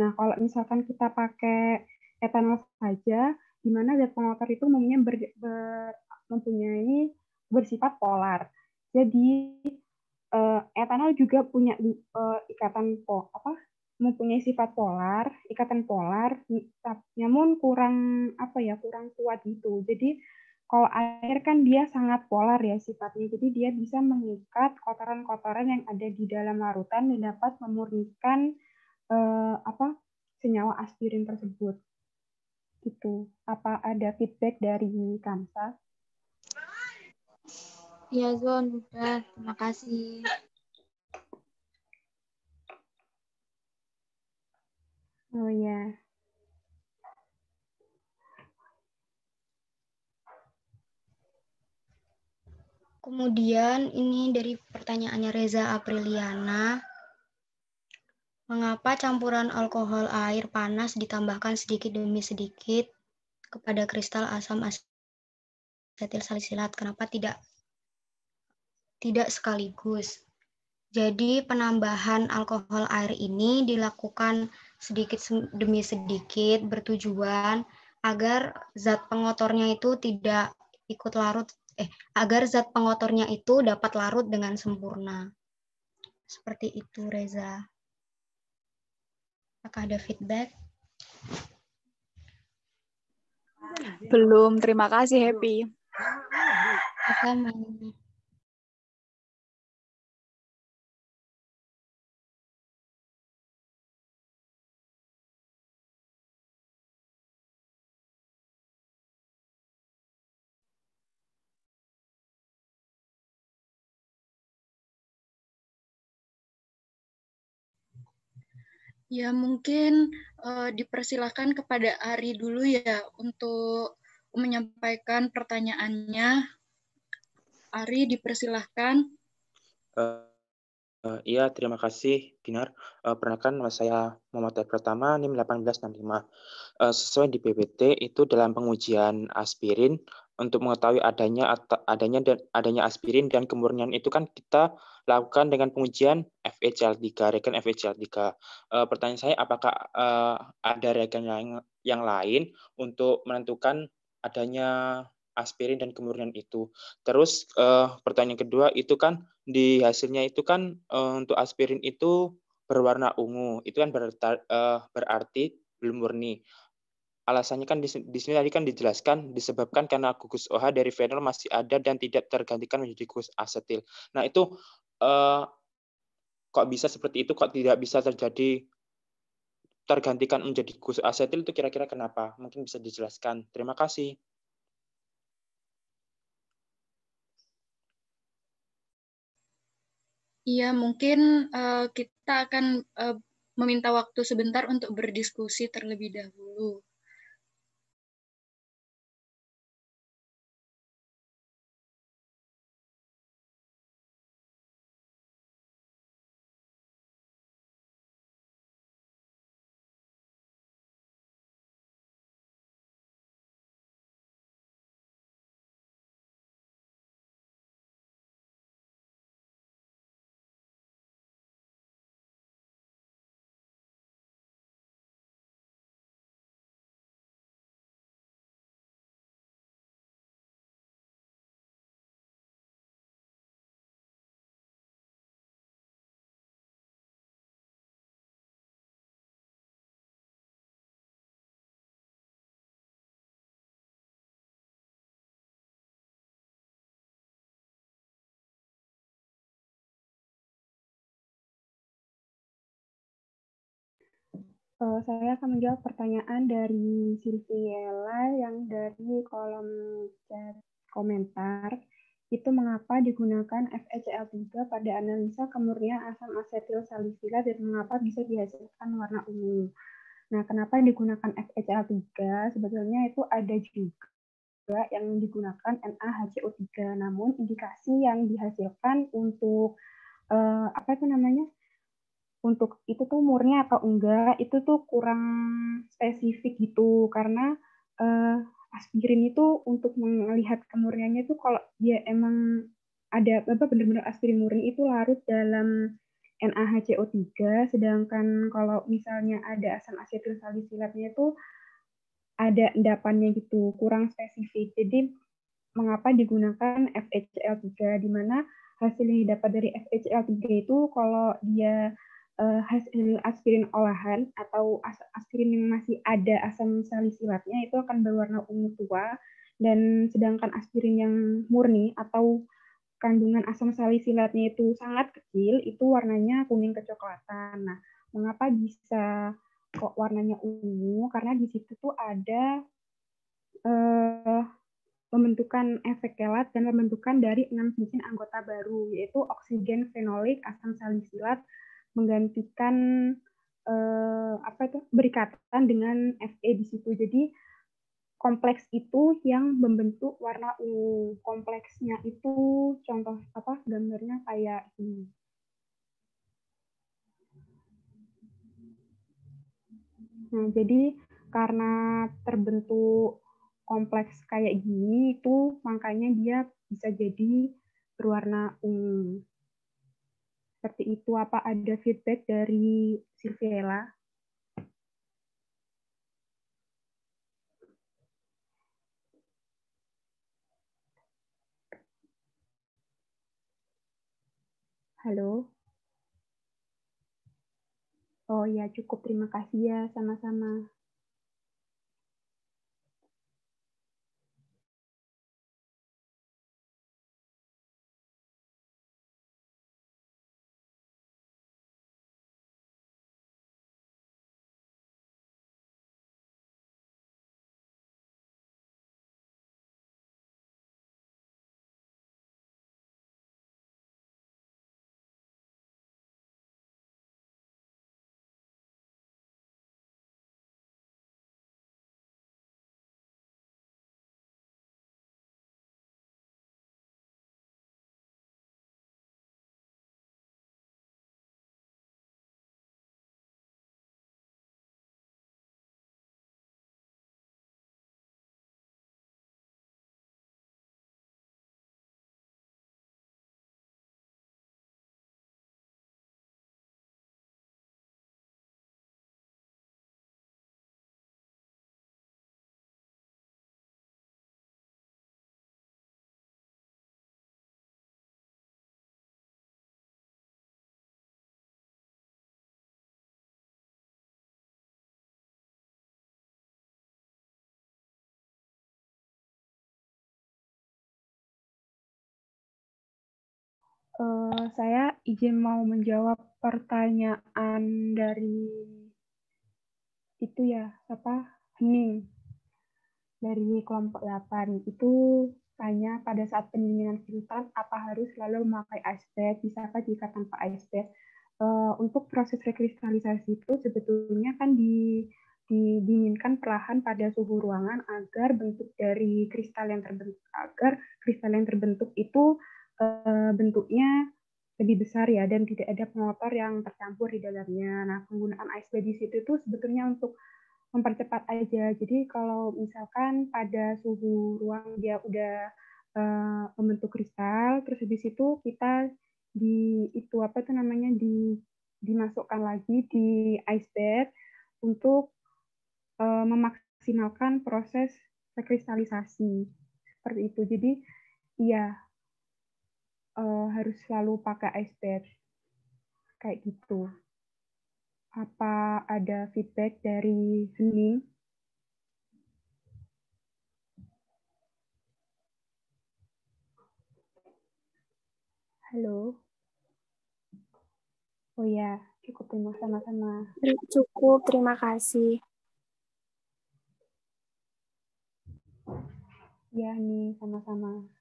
Nah, kalau misalkan kita pakai etanol saja, di mana zat pengotor itu mempunyai, ber, ber, mempunyai bersifat polar. Jadi, eh, etanol juga punya eh, ikatan po, apa mempunyai sifat polar, ikatan polar, namun kurang apa ya, kurang kuat gitu. Jadi kalau air kan dia sangat polar ya sifatnya, jadi dia bisa mengikat kotoran-kotoran yang ada di dalam larutan dan dapat memurnikan eh, apa senyawa aspirin tersebut. Gitu. Apa ada feedback dari Kansa? Ya, Zon, Terima kasih. Oh ya. Kemudian ini dari pertanyaannya Reza Apriliana. Mengapa campuran alkohol air panas ditambahkan sedikit demi sedikit kepada kristal asam asetil salisilat? Kenapa tidak tidak sekaligus? Jadi penambahan alkohol air ini dilakukan sedikit demi sedikit bertujuan agar zat pengotornya itu tidak ikut larut eh agar zat pengotornya itu dapat larut dengan sempurna. Seperti itu Reza. Apakah ada feedback? Belum, terima kasih Happy. Ya mungkin uh, dipersilahkan kepada Ari dulu ya untuk menyampaikan pertanyaannya. Ari dipersilahkan. Uh, uh, iya terima kasih Binar. Uh, eh, perkenalkan nama saya Muhammad Pertama NIM 1865. Uh, sesuai di PPT itu dalam pengujian aspirin untuk mengetahui adanya adanya dan adanya aspirin dan kemurnian itu kan kita lakukan dengan pengujian FeCl3 reagen FeCl3. E, eh, pertanyaan saya apakah e, ada reagen yang, yang lain untuk menentukan adanya aspirin dan kemurnian itu. Terus e, pertanyaan kedua itu kan di hasilnya itu kan e, untuk aspirin itu berwarna ungu. Itu kan berarti, e, berarti belum murni. Alasannya kan di, sini tadi kan dijelaskan disebabkan karena gugus OH dari fenol masih ada dan tidak tergantikan menjadi gugus asetil. Nah, itu eh, kok bisa seperti itu kok tidak bisa terjadi tergantikan menjadi gugus asetil itu kira-kira kenapa? Mungkin bisa dijelaskan. Terima kasih. Iya, mungkin uh, kita akan uh, meminta waktu sebentar untuk berdiskusi terlebih dahulu. uh, saya akan menjawab pertanyaan dari Silviela yang dari kolom chat komentar itu mengapa digunakan FeCl3 pada analisa kemurnian asam asetil salisilat dan mengapa bisa dihasilkan warna ungu. Nah, kenapa digunakan FeCl3? Sebetulnya itu ada juga yang digunakan NaHCO3, namun indikasi yang dihasilkan untuk uh, apa itu namanya untuk itu tuh murni atau enggak itu tuh kurang spesifik gitu karena uh, aspirin itu untuk melihat kemurniannya itu kalau dia emang ada apa benar-benar aspirin murni itu larut dalam NaHCO3 sedangkan kalau misalnya ada asam asetil salisilatnya itu ada endapannya gitu kurang spesifik jadi mengapa digunakan fhl 3 di mana hasil yang didapat dari fhl 3 itu kalau dia uh, eh, hasil eh, aspirin olahan atau as aspirin yang masih ada asam salisilatnya itu akan berwarna ungu tua dan sedangkan aspirin yang murni atau kandungan asam salisilatnya itu sangat kecil itu warnanya kuning kecoklatan. Nah, mengapa bisa kok warnanya ungu? Karena di situ tuh ada uh, pembentukan efek kelat dan pembentukan dari enam cincin anggota baru yaitu oksigen fenolik, asam salisilat, menggantikan eh, apa itu berikatan dengan FE di situ. Jadi kompleks itu yang membentuk warna ungu. Kompleksnya itu contoh apa gambarnya kayak ini. Nah, jadi karena terbentuk kompleks kayak gini itu makanya dia bisa jadi berwarna ungu seperti itu. Apa ada feedback dari Silvia? Halo. Oh ya, cukup terima kasih ya sama-sama. uh, saya izin mau menjawab pertanyaan dari itu ya apa Hening dari kelompok 8 itu tanya pada saat pendinginan filtran apa harus selalu memakai ice pack apa jika tanpa ice pack uh, eh, untuk proses rekristalisasi itu sebetulnya kan di didinginkan perlahan pada suhu ruangan agar bentuk dari kristal yang terbentuk agar kristal yang terbentuk itu Eh, bentuknya lebih besar ya dan tidak ada pengotor yang tercampur di dalamnya. Nah, penggunaan ice bath di situ itu sebetulnya untuk mempercepat aja. Jadi kalau misalkan pada suhu ruang dia udah uh, membentuk kristal, terus di situ kita di itu apa tuh namanya di dimasukkan lagi di ice bath untuk uh, memaksimalkan proses rekristalisasi seperti itu. Jadi iya uh, harus selalu pakai ice bath kayak gitu apa ada feedback dari Hening Halo. Oh ya, cukup terima sama-sama. Cukup, terima kasih. Ya nih, sama-sama.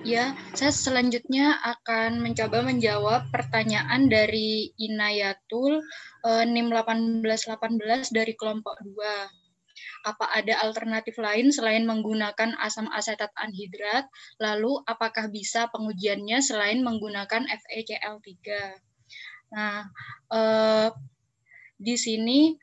Ya, saya selanjutnya akan mencoba menjawab pertanyaan dari Inayatul eh, NIM 1818 dari kelompok 2. Apa ada alternatif lain selain menggunakan asam asetat anhidrat? Lalu apakah bisa pengujiannya selain menggunakan FeCl3? Nah, eh, di sini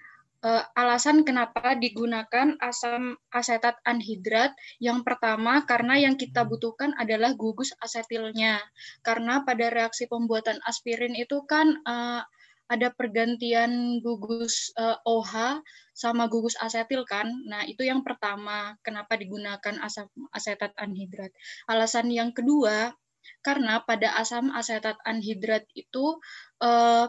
uh, alasan kenapa digunakan asam asetat anhidrat yang pertama karena yang kita hmm. butuhkan adalah gugus asetilnya karena pada reaksi pembuatan aspirin itu kan uh, ada pergantian gugus uh, OH sama gugus asetil kan. Nah, itu yang pertama kenapa digunakan asam asetat anhidrat. Alasan yang kedua karena pada asam asetat anhidrat itu uh,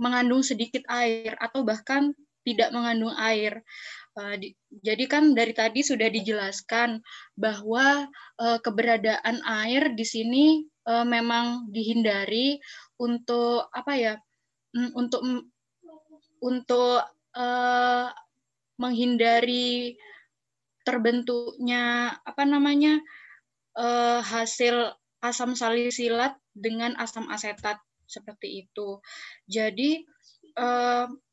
mengandung sedikit air atau bahkan tidak mengandung air. Eh, jadi kan dari tadi sudah dijelaskan bahwa eh, keberadaan air di sini eh, memang dihindari untuk apa ya? Mm, untuk untuk menghindari terbentuknya apa namanya hasil asam salisilat dengan asam asetat seperti itu. Jadi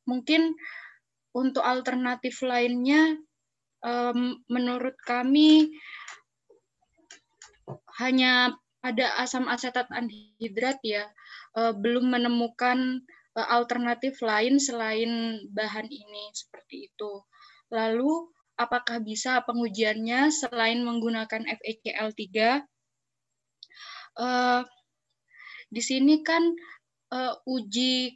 mungkin untuk alternatif lainnya, um, menurut kami hanya ada asam asetat anhidrat ya, uh, belum menemukan uh, alternatif lain selain bahan ini seperti itu. Lalu apakah bisa pengujiannya selain menggunakan FeCl3? Uh, e, di sini kan uh, uji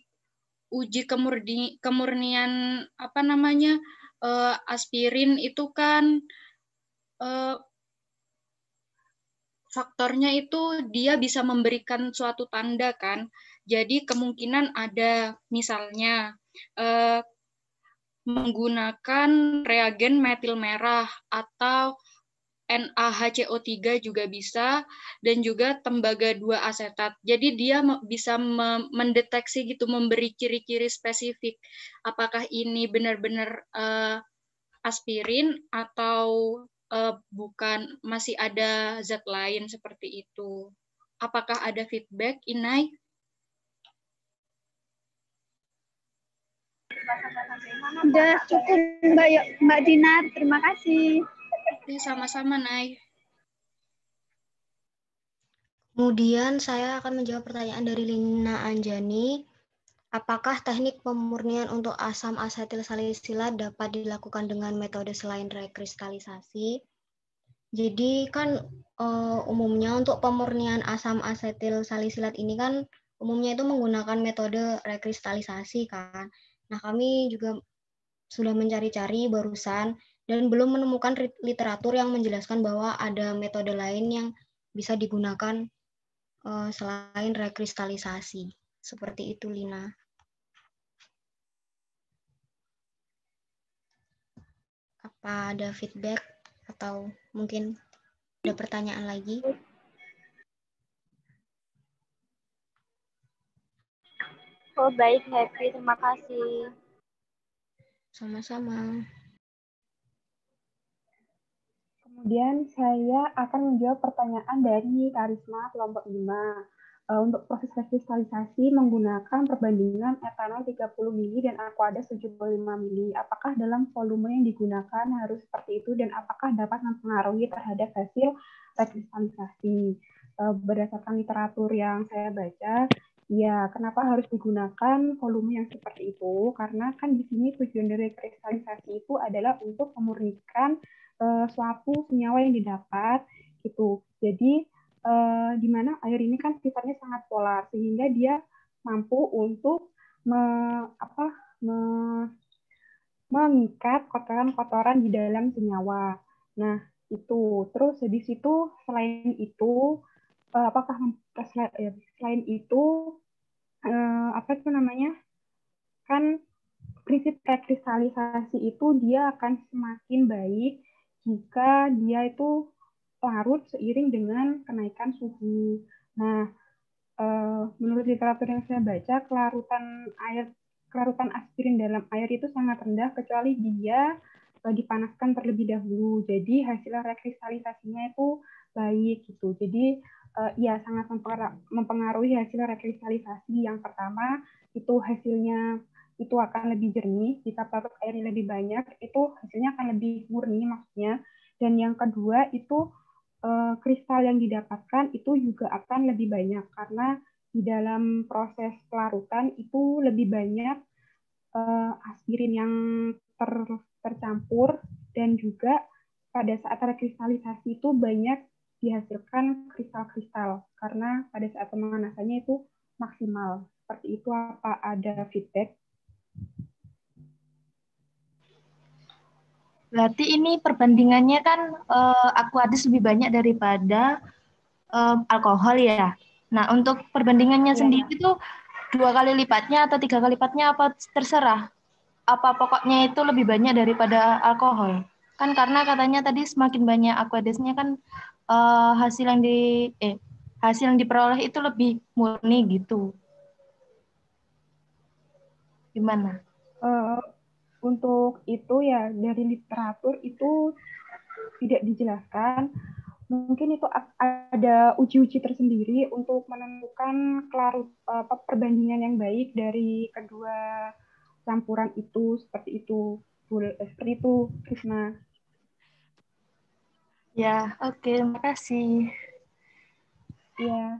uji kemurni kemurnian apa namanya uh, aspirin itu kan uh, faktornya itu dia bisa memberikan suatu tanda kan. Jadi kemungkinan ada misalnya uh, menggunakan reagen metil merah atau NaHCO3 juga bisa dan juga tembaga 2 asetat. Jadi dia bisa mendeteksi gitu memberi ciri-ciri spesifik apakah ini benar-benar uh, aspirin atau uh, bukan masih ada zat lain seperti itu. Apakah ada feedback Inai? Sudah cukup Mbak, Mbak Dina, terima kasih. Ya, sama-sama, Nay. Kemudian saya akan menjawab pertanyaan dari Lina Anjani. Apakah teknik pemurnian untuk asam asetil salisilat dapat dilakukan dengan metode selain rekristalisasi? Jadi kan eh, umumnya untuk pemurnian asam asetil salisilat ini kan umumnya itu menggunakan metode rekristalisasi kan. Nah, kami juga sudah mencari-cari barusan dan belum menemukan literatur yang menjelaskan bahwa ada metode lain yang bisa digunakan uh, selain rekristalisasi. Seperti itu, Lina. Apa ada feedback atau mungkin ada pertanyaan lagi? Oh, baik, Happy. Terima kasih. Sama-sama. Kemudian saya akan menjawab pertanyaan dari Karisma kelompok 5 eh, untuk proses kristalisasi menggunakan perbandingan etanol 30 mili dan aquades 75 mili. Apakah dalam volume yang digunakan harus seperti itu dan apakah dapat mempengaruhi terhadap hasil kristalisasi? Eh, berdasarkan literatur yang saya baca, ya kenapa harus digunakan volume yang seperti itu? Karena kan di sini tujuan dari kristalisasi itu adalah untuk memurnikan uh, eh, suatu senyawa yang didapat gitu. Jadi uh, di mana air ini kan sifatnya sangat polar sehingga dia mampu untuk me, apa me, mengikat kotoran-kotoran di dalam senyawa. Nah, itu. Terus di situ selain itu uh, apakah selain itu uh, apa itu namanya? kan prinsip rekristalisasi itu dia akan semakin baik jika dia itu larut seiring dengan kenaikan suhu. Nah, eh, menurut literatur yang saya baca, kelarutan air kelarutan aspirin dalam air itu sangat rendah kecuali dia eh, dipanaskan terlebih dahulu. Jadi hasil rekristalisasinya itu baik gitu. Jadi ya sangat mempengaruhi hasil rekristalisasi. Yang pertama itu hasilnya itu akan lebih jernih. Jika pelarut air lebih banyak, itu hasilnya akan lebih murni maksudnya. Dan yang kedua itu eh, kristal yang didapatkan itu juga akan lebih banyak karena di dalam proses pelarutan itu lebih banyak eh, aspirin yang ter, tercampur dan juga pada saat terkristalisasi itu banyak dihasilkan kristal-kristal karena pada saat pemanasannya itu maksimal. Seperti itu apa ada feedback? Berarti ini perbandingannya kan uh, eh, akuatis lebih banyak daripada um, alkohol ya. Nah, untuk perbandingannya ya. sendiri itu dua kali lipatnya atau tiga kali lipatnya apa terserah. Apa pokoknya itu lebih banyak daripada alkohol. Kan karena katanya tadi semakin banyak aquadisnya kan uh, hasil yang di eh hasil yang diperoleh itu lebih murni gitu. Gimana? Uh, untuk itu ya dari literatur itu tidak dijelaskan mungkin itu ada uji-uji tersendiri untuk menentukan klarut apa, perbandingan yang baik dari kedua campuran itu seperti itu eh, seperti itu Krisna ya oke okay, makasih ya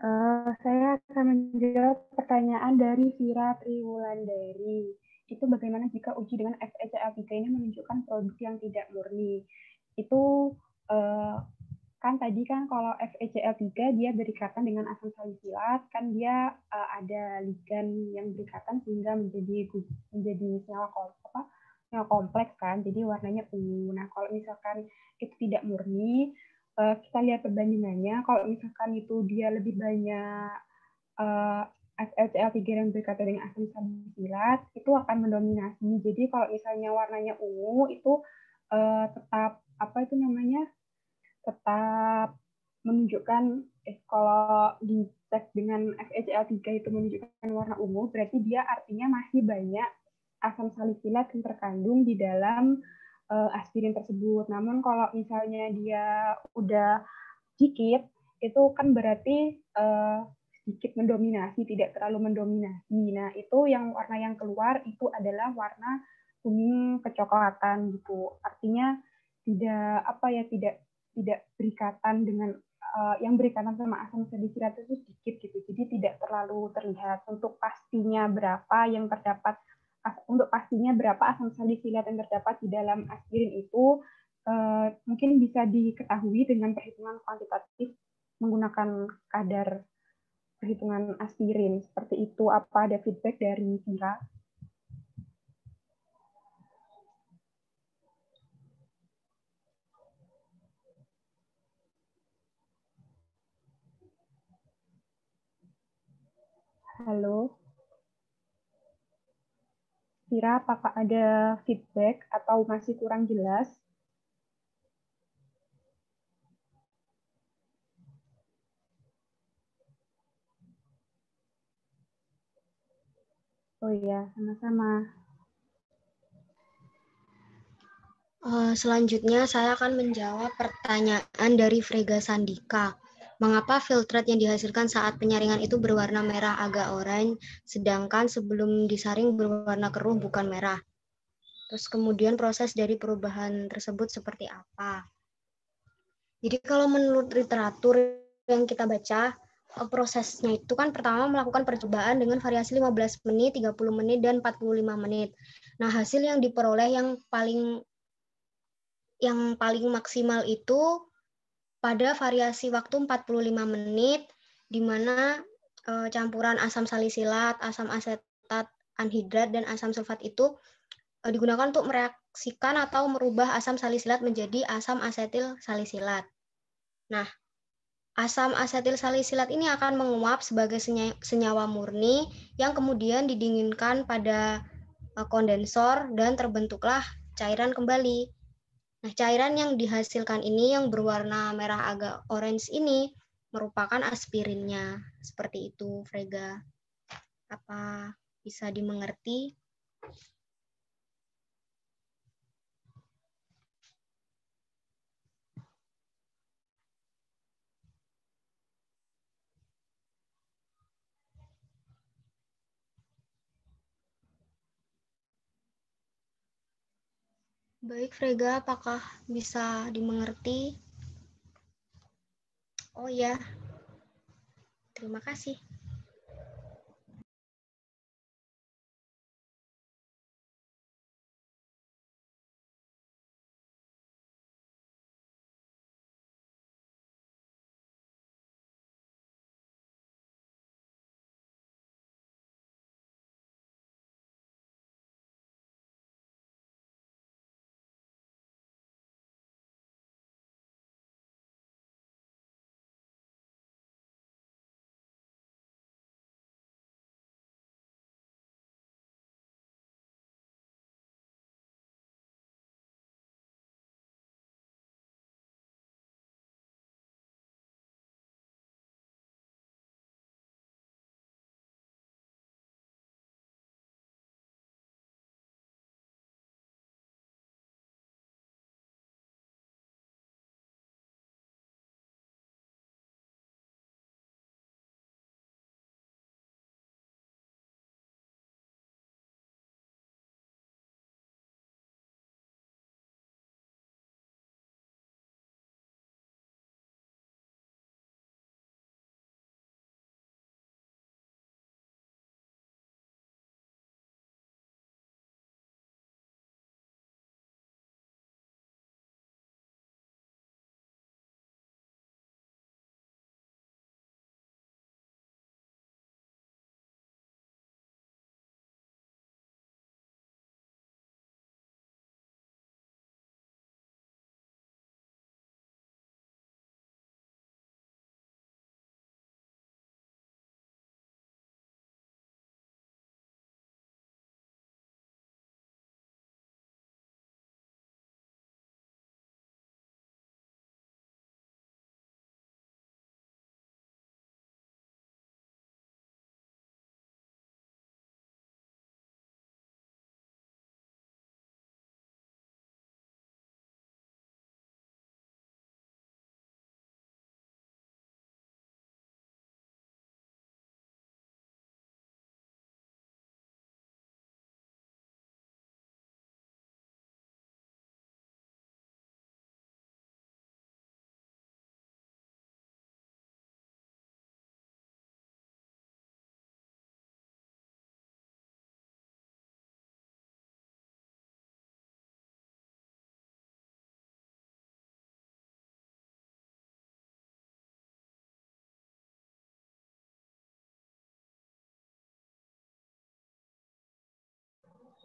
Uh, saya akan menjawab pertanyaan dari Sira Triwulandari. Itu bagaimana jika uji dengan Fecl 3 ini menunjukkan produk yang tidak murni? Itu uh, kan tadi kan kalau FECL3 dia berikatan dengan asam salisilat kan dia uh, ada ligan yang berikatan sehingga menjadi menjadi senyawa kompleks kan jadi warnanya ungu. Nah kalau misalkan itu tidak murni uh, kita lihat perbandingannya kalau misalkan itu dia lebih banyak uh, SLCL3 yang berkaitan dengan asam salisilat itu akan mendominasi. Jadi kalau misalnya warnanya ungu itu uh, tetap apa itu namanya? tetap menunjukkan eh kalau di tes dengan shl 3 itu menunjukkan warna ungu berarti dia artinya masih banyak asam salisilat yang terkandung di dalam uh, aspirin tersebut. Namun kalau misalnya dia udah sedikit, itu kan berarti uh, sedikit mendominasi, tidak terlalu mendominasi. Nah itu yang warna yang keluar itu adalah warna kuning kecoklatan gitu. Artinya tidak apa ya tidak tidak berikatan dengan uh, yang berikatan sama asam salisilat itu sedikit gitu. Jadi tidak terlalu terlihat untuk pastinya berapa yang terdapat untuk pastinya berapa asam salisilat yang terdapat di dalam aspirin itu eh, mungkin bisa diketahui dengan perhitungan kuantitatif menggunakan kadar perhitungan aspirin seperti itu apa ada feedback dari Vira? Halo. Tira, apakah ada feedback atau masih kurang jelas? Oh iya, sama-sama. Eh, selanjutnya saya akan menjawab pertanyaan dari Frega Sandika. Mengapa filtrat yang dihasilkan saat penyaringan itu berwarna merah agak oranye, sedangkan sebelum disaring berwarna keruh bukan merah? Terus kemudian proses dari perubahan tersebut seperti apa? Jadi kalau menurut literatur yang kita baca, eh, prosesnya itu kan pertama melakukan percobaan dengan variasi 15 menit, 30 menit, dan 45 menit. Nah, hasil yang diperoleh yang paling yang paling maksimal itu pada variasi waktu 45 menit di mana e, campuran asam salisilat, asam asetat anhidrat dan asam sulfat itu e, digunakan untuk mereaksikan atau merubah asam salisilat menjadi asam asetil salisilat. Nah, asam asetil salisilat ini akan menguap sebagai senyawa murni yang kemudian didinginkan pada eh, kondensor dan terbentuklah cairan kembali. Nah, cairan yang dihasilkan ini yang berwarna merah agak orange ini merupakan aspirinnya. Seperti itu, Frega. Apa bisa dimengerti? Baik, Frega, apakah bisa dimengerti? Oh ya, terima kasih.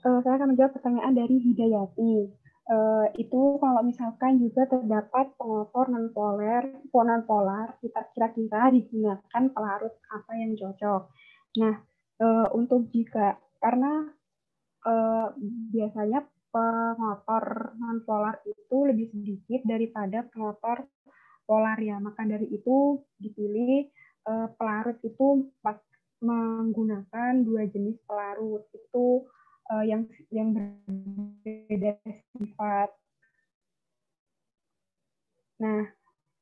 uh, saya akan menjawab pertanyaan dari Hidayati. Uh, itu kalau misalkan juga terdapat pengotor non polar, non polar, kita kira-kira digunakan pelarut apa yang cocok. Nah, uh, untuk jika karena uh, biasanya pengotor non polar itu lebih sedikit daripada pengotor polar ya, maka dari itu dipilih uh, pelarut itu menggunakan dua jenis pelarut itu uh, yang yang berbeda sifat. Nah,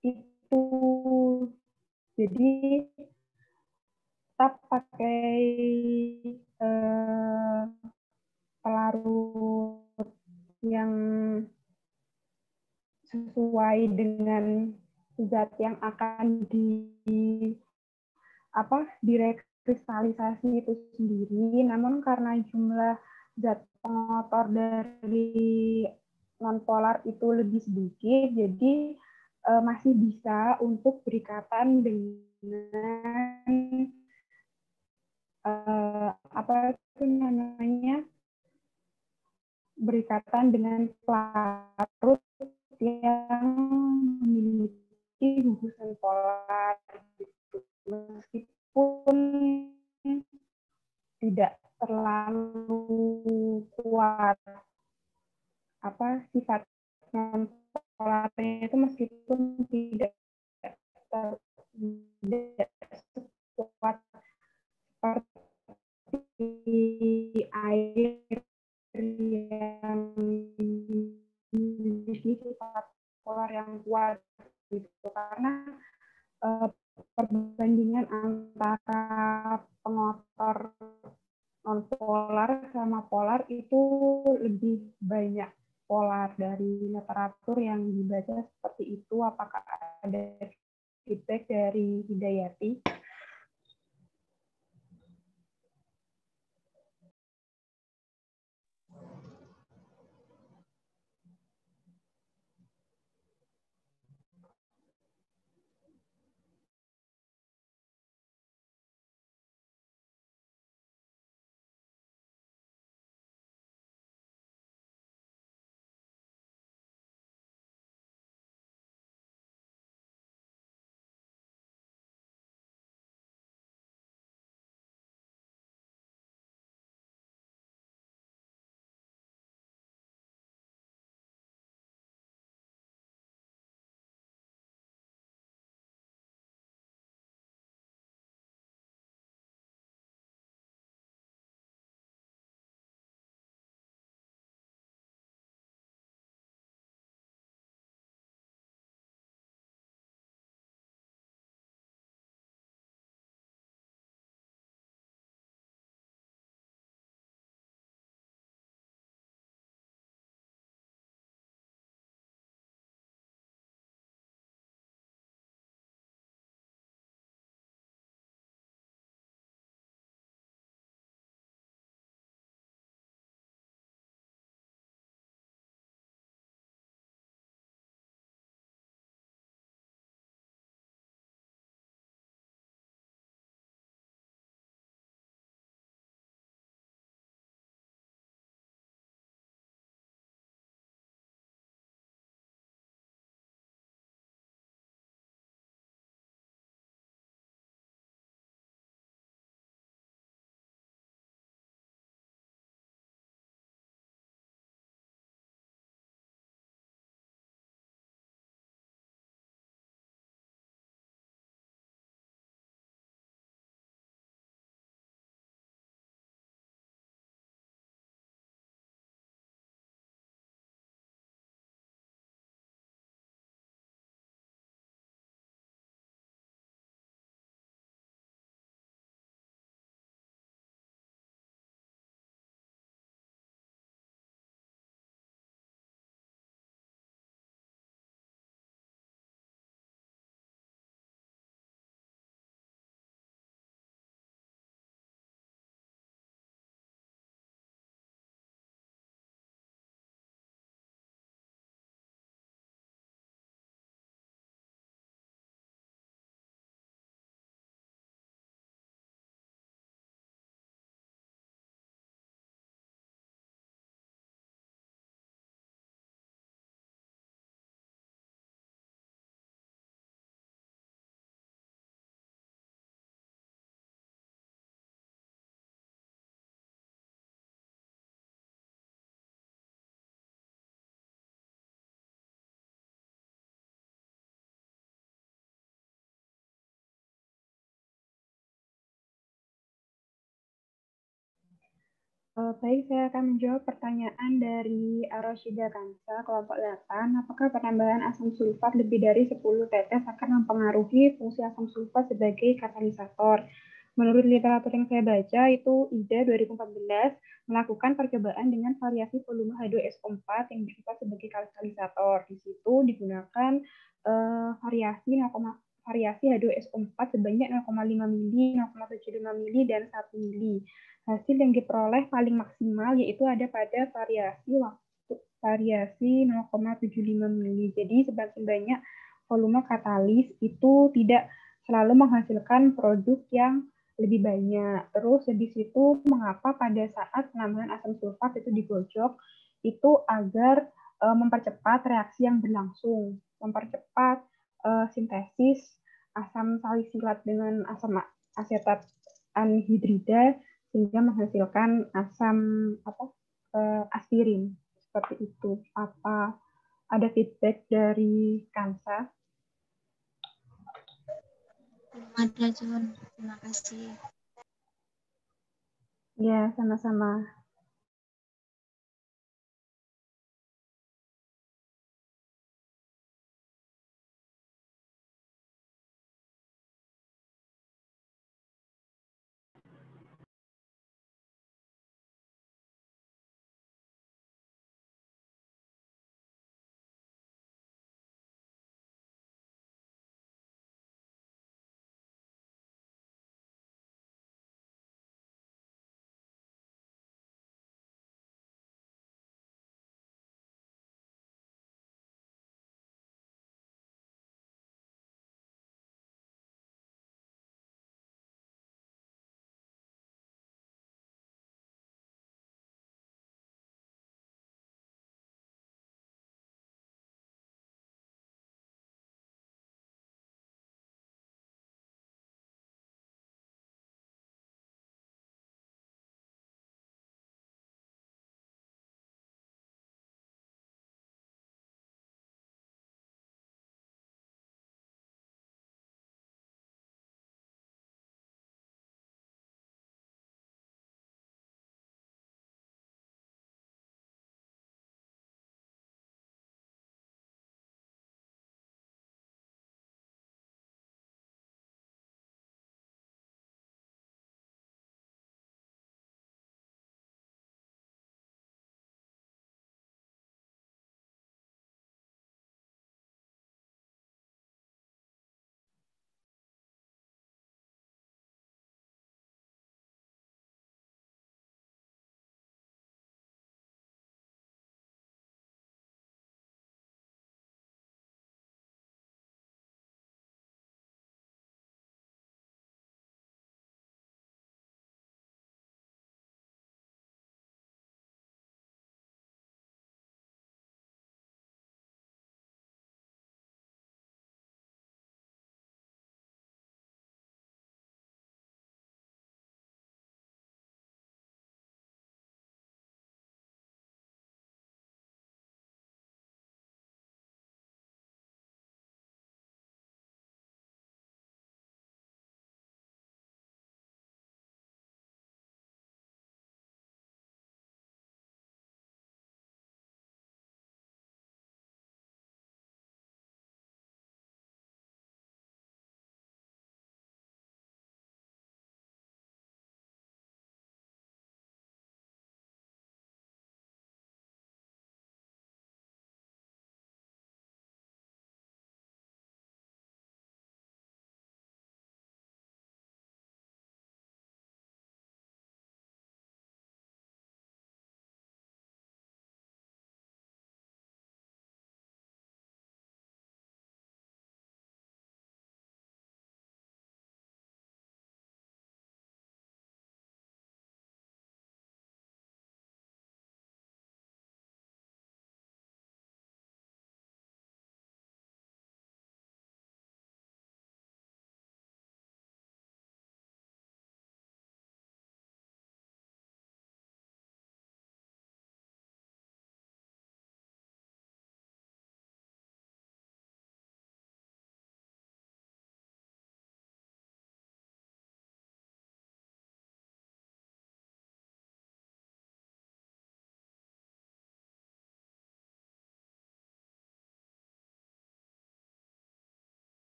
itu jadi kita pakai uh, pelarut yang sesuai dengan zat yang akan di apa direk kristalisasi itu sendiri, namun karena jumlah zat pengotor dari nonpolar itu lebih sedikit, jadi eh, masih bisa untuk berikatan dengan eh, apa itu namanya berikatan dengan pelarut yang memiliki gugusan polar gitu. meskipun pun tidak terlalu kuat apa sifat nonpolarnya itu meskipun tidak tidak kuat seperti air yang sini sifat polar yang kuat gitu karena uh, perbandingan antara pengotor non polar sama polar itu lebih banyak polar dari literatur yang dibaca seperti itu apakah ada feedback dari Hidayati Eh, baik, saya akan menjawab pertanyaan dari Aroshida eh, Kansa, kelompok 8. Apakah penambahan asam sulfat lebih dari 10 tetes akan mempengaruhi fungsi asam sulfat sebagai katalisator? Menurut literatur yang saya baca, itu IDA 2014 melakukan percobaan dengan variasi volume H2SO4 yang disebut sebagai katalisator. Di situ digunakan uh, variasi variasi H2SO4 sebanyak 0,5 mili, 0,75 mili, dan 1 mili. Hasil yang diperoleh paling maksimal yaitu ada pada variasi waktu variasi 0,75 mili. Jadi sebanyak banyak volume katalis itu tidak selalu menghasilkan produk yang lebih banyak. Terus di situ mengapa pada saat penambahan asam sulfat itu digojok itu agar eh, mempercepat reaksi yang berlangsung, mempercepat uh, sintesis asam salisilat dengan asam asetat anhidrida sehingga menghasilkan asam apa uh, aspirin seperti itu. Apa ada feedback dari Kansa? terima kasih. Ya, sama-sama.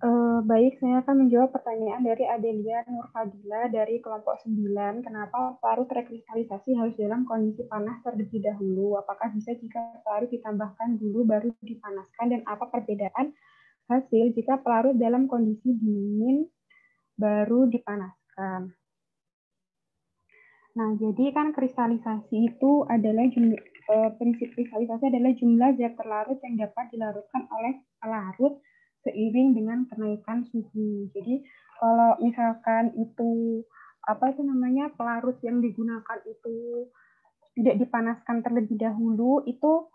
Uh, baik, saya akan menjawab pertanyaan dari Adelia Nurfadila dari kelompok 9. Kenapa parut rekristalisasi harus dalam kondisi panas terlebih dahulu? Apakah bisa jika parut ditambahkan dulu baru dipanaskan dan apa perbedaan hasil jika pelarut dalam kondisi dingin baru dipanaskan? Nah, jadi kan kristalisasi itu adalah jumlah, eh, prinsip kristalisasi adalah jumlah zat terlarut yang dapat dilarutkan oleh pelarut seiring dengan kenaikan suhu. Jadi kalau misalkan itu apa itu namanya pelarut yang digunakan itu tidak dipanaskan terlebih dahulu itu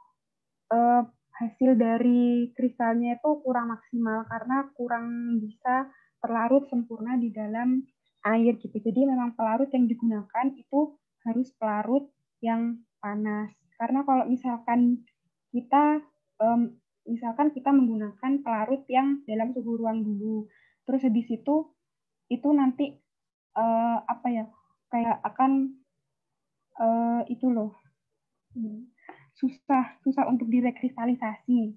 eh, hasil dari kristalnya itu kurang maksimal karena kurang bisa terlarut sempurna di dalam air gitu. Jadi memang pelarut yang digunakan itu harus pelarut yang panas. Karena kalau misalkan kita um, misalkan kita menggunakan pelarut yang dalam suhu ruang dulu terus habis itu itu nanti uh, apa ya kayak akan uh, itu loh susah susah untuk direkristalisasi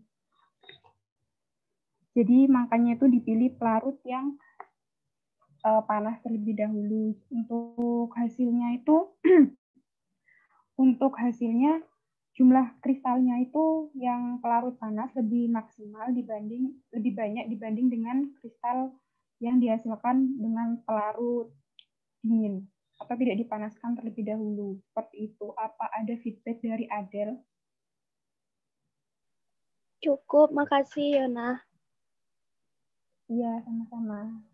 jadi makanya itu dipilih pelarut yang uh, panas terlebih dahulu untuk hasilnya itu [clears throat] untuk hasilnya jumlah kristalnya itu yang pelarut panas lebih maksimal dibanding lebih banyak dibanding dengan kristal yang dihasilkan dengan pelarut dingin atau tidak dipanaskan terlebih dahulu. Seperti itu. Apa ada feedback dari Adel? Cukup, makasih Yona. Iya, sama-sama.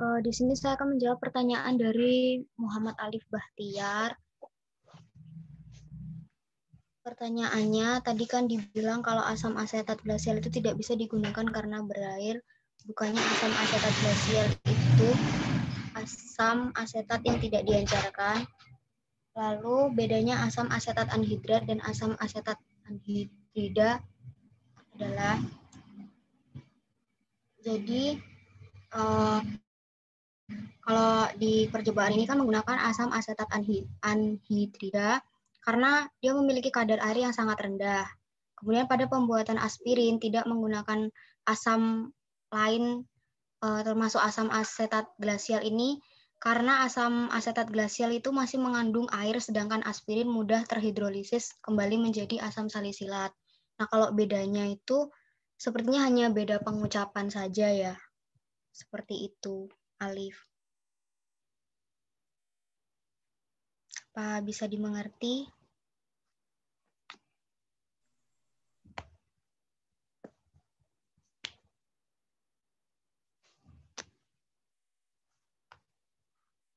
Uh, di sini saya akan menjawab pertanyaan dari Muhammad Alif Bahtiar. Pertanyaannya, tadi kan dibilang kalau asam asetat glasial itu tidak bisa digunakan karena berair. Bukannya asam asetat glasial itu asam asetat yang tidak diencerkan. Lalu bedanya asam asetat anhidrat dan asam asetat anhidrida adalah jadi uh, kalau di percobaan ini kan menggunakan asam asetat anhidrida karena dia memiliki kadar air yang sangat rendah. Kemudian pada pembuatan aspirin tidak menggunakan asam lain eh, termasuk asam asetat glasial ini karena asam asetat glasial itu masih mengandung air sedangkan aspirin mudah terhidrolisis kembali menjadi asam salisilat. Nah, kalau bedanya itu sepertinya hanya beda pengucapan saja ya. Seperti itu alif. Apa bisa dimengerti?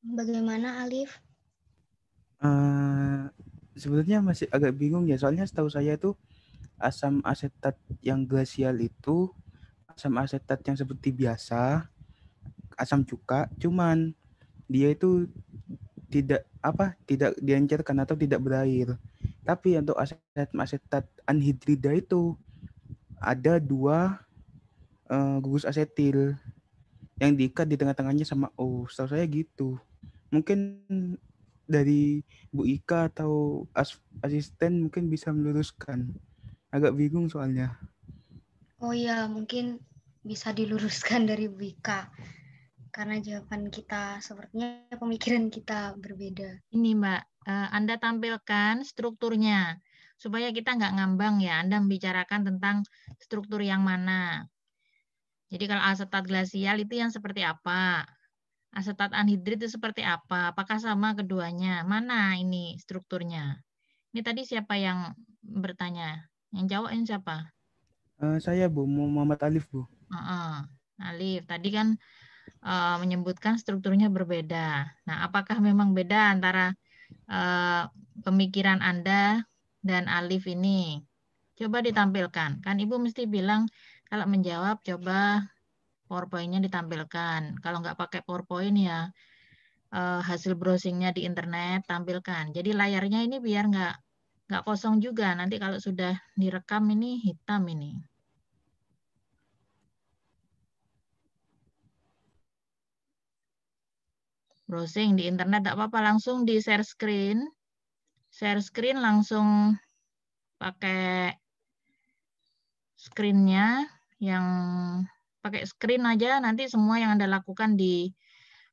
Bagaimana Alif? Uh, sebetulnya masih agak bingung ya, soalnya setahu saya itu asam asetat yang glasial itu asam asetat yang seperti biasa, asam cuka, cuman dia itu tidak apa tidak diencerkan atau tidak berair. Tapi untuk asetat asetat anhidrida itu ada dua uh, gugus asetil yang diikat di tengah-tengahnya sama oh Setahu saya gitu. Mungkin dari Bu Ika atau as asisten mungkin bisa meluruskan. Agak bingung soalnya. Oh ya mungkin bisa diluruskan [laughs] dari Bu Ika karena jawaban kita sepertinya pemikiran kita berbeda. Ini Mbak, eh, Anda tampilkan strukturnya supaya kita nggak ngambang ya. Anda membicarakan tentang struktur yang mana. Jadi kalau asetat glasial itu yang seperti apa? Asetat anhidrit itu seperti apa? Apakah sama keduanya? Mana ini strukturnya? Ini tadi siapa yang bertanya? Yang jawab ini siapa? Uh, saya Bu Muhammad Alif Bu. Uh -uh. Alif, tadi kan Eh, menyebutkan strukturnya berbeda. Nah, apakah memang beda antara eh, pemikiran Anda dan Alif ini? Coba ditampilkan. Kan Ibu mesti bilang kalau menjawab coba PowerPoint-nya ditampilkan. Kalau nggak pakai PowerPoint ya eh, hasil browsingnya di internet tampilkan. Jadi layarnya ini biar nggak nggak kosong juga. Nanti kalau sudah direkam ini hitam ini. browsing di internet tak apa-apa langsung di share screen share screen langsung pakai screennya yang pakai screen aja nanti semua yang Anda lakukan di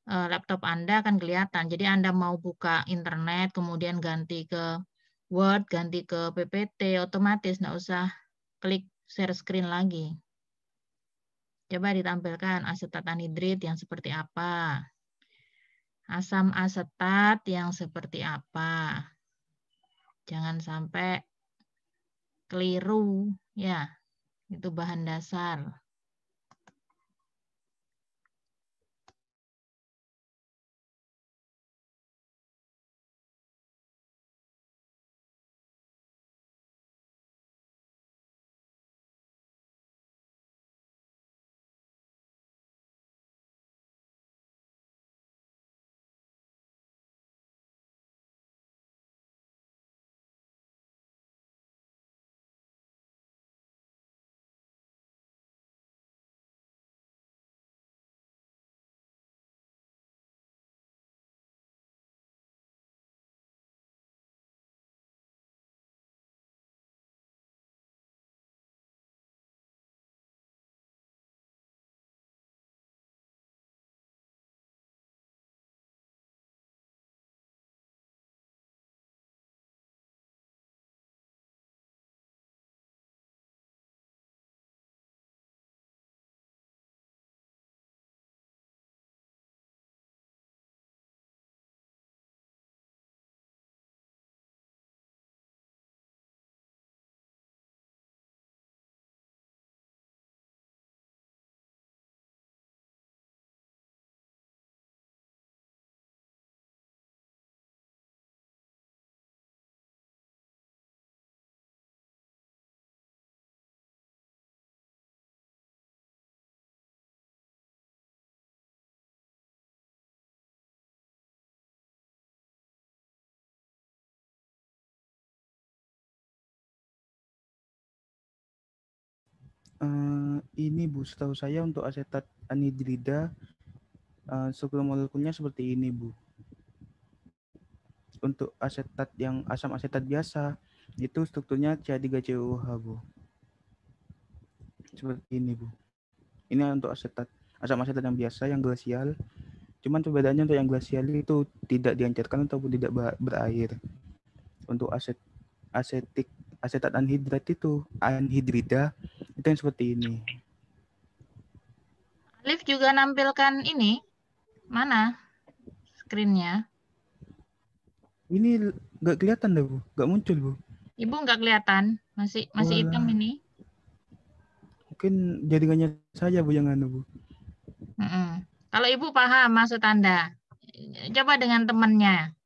eh, laptop Anda akan kelihatan. Jadi Anda mau buka internet, kemudian ganti ke Word, ganti ke PPT, otomatis tidak usah klik share screen lagi. Coba ditampilkan asetat anhidrit yang seperti apa asam asetat yang seperti apa. Jangan sampai keliru ya. Itu bahan dasar. uh, ini Bu, setahu saya untuk asetat anhidrida uh, eh, struktur molekulnya seperti ini Bu. Untuk asetat yang asam asetat biasa itu strukturnya C3COOH Bu. Seperti ini Bu. Ini untuk asetat asam asetat yang biasa yang glasial. Cuman perbedaannya untuk yang glasial itu tidak diancarkan ataupun tidak berair. Untuk aset asetik asetat anhidrat itu anhidrida itu yang seperti ini Alif juga nampilkan ini mana screennya ini nggak kelihatan deh bu nggak muncul bu ibu nggak kelihatan masih masih Walah. hitam ini mungkin jaringannya saja bu Jangan, bu mm -mm. kalau ibu paham maksud anda coba dengan temannya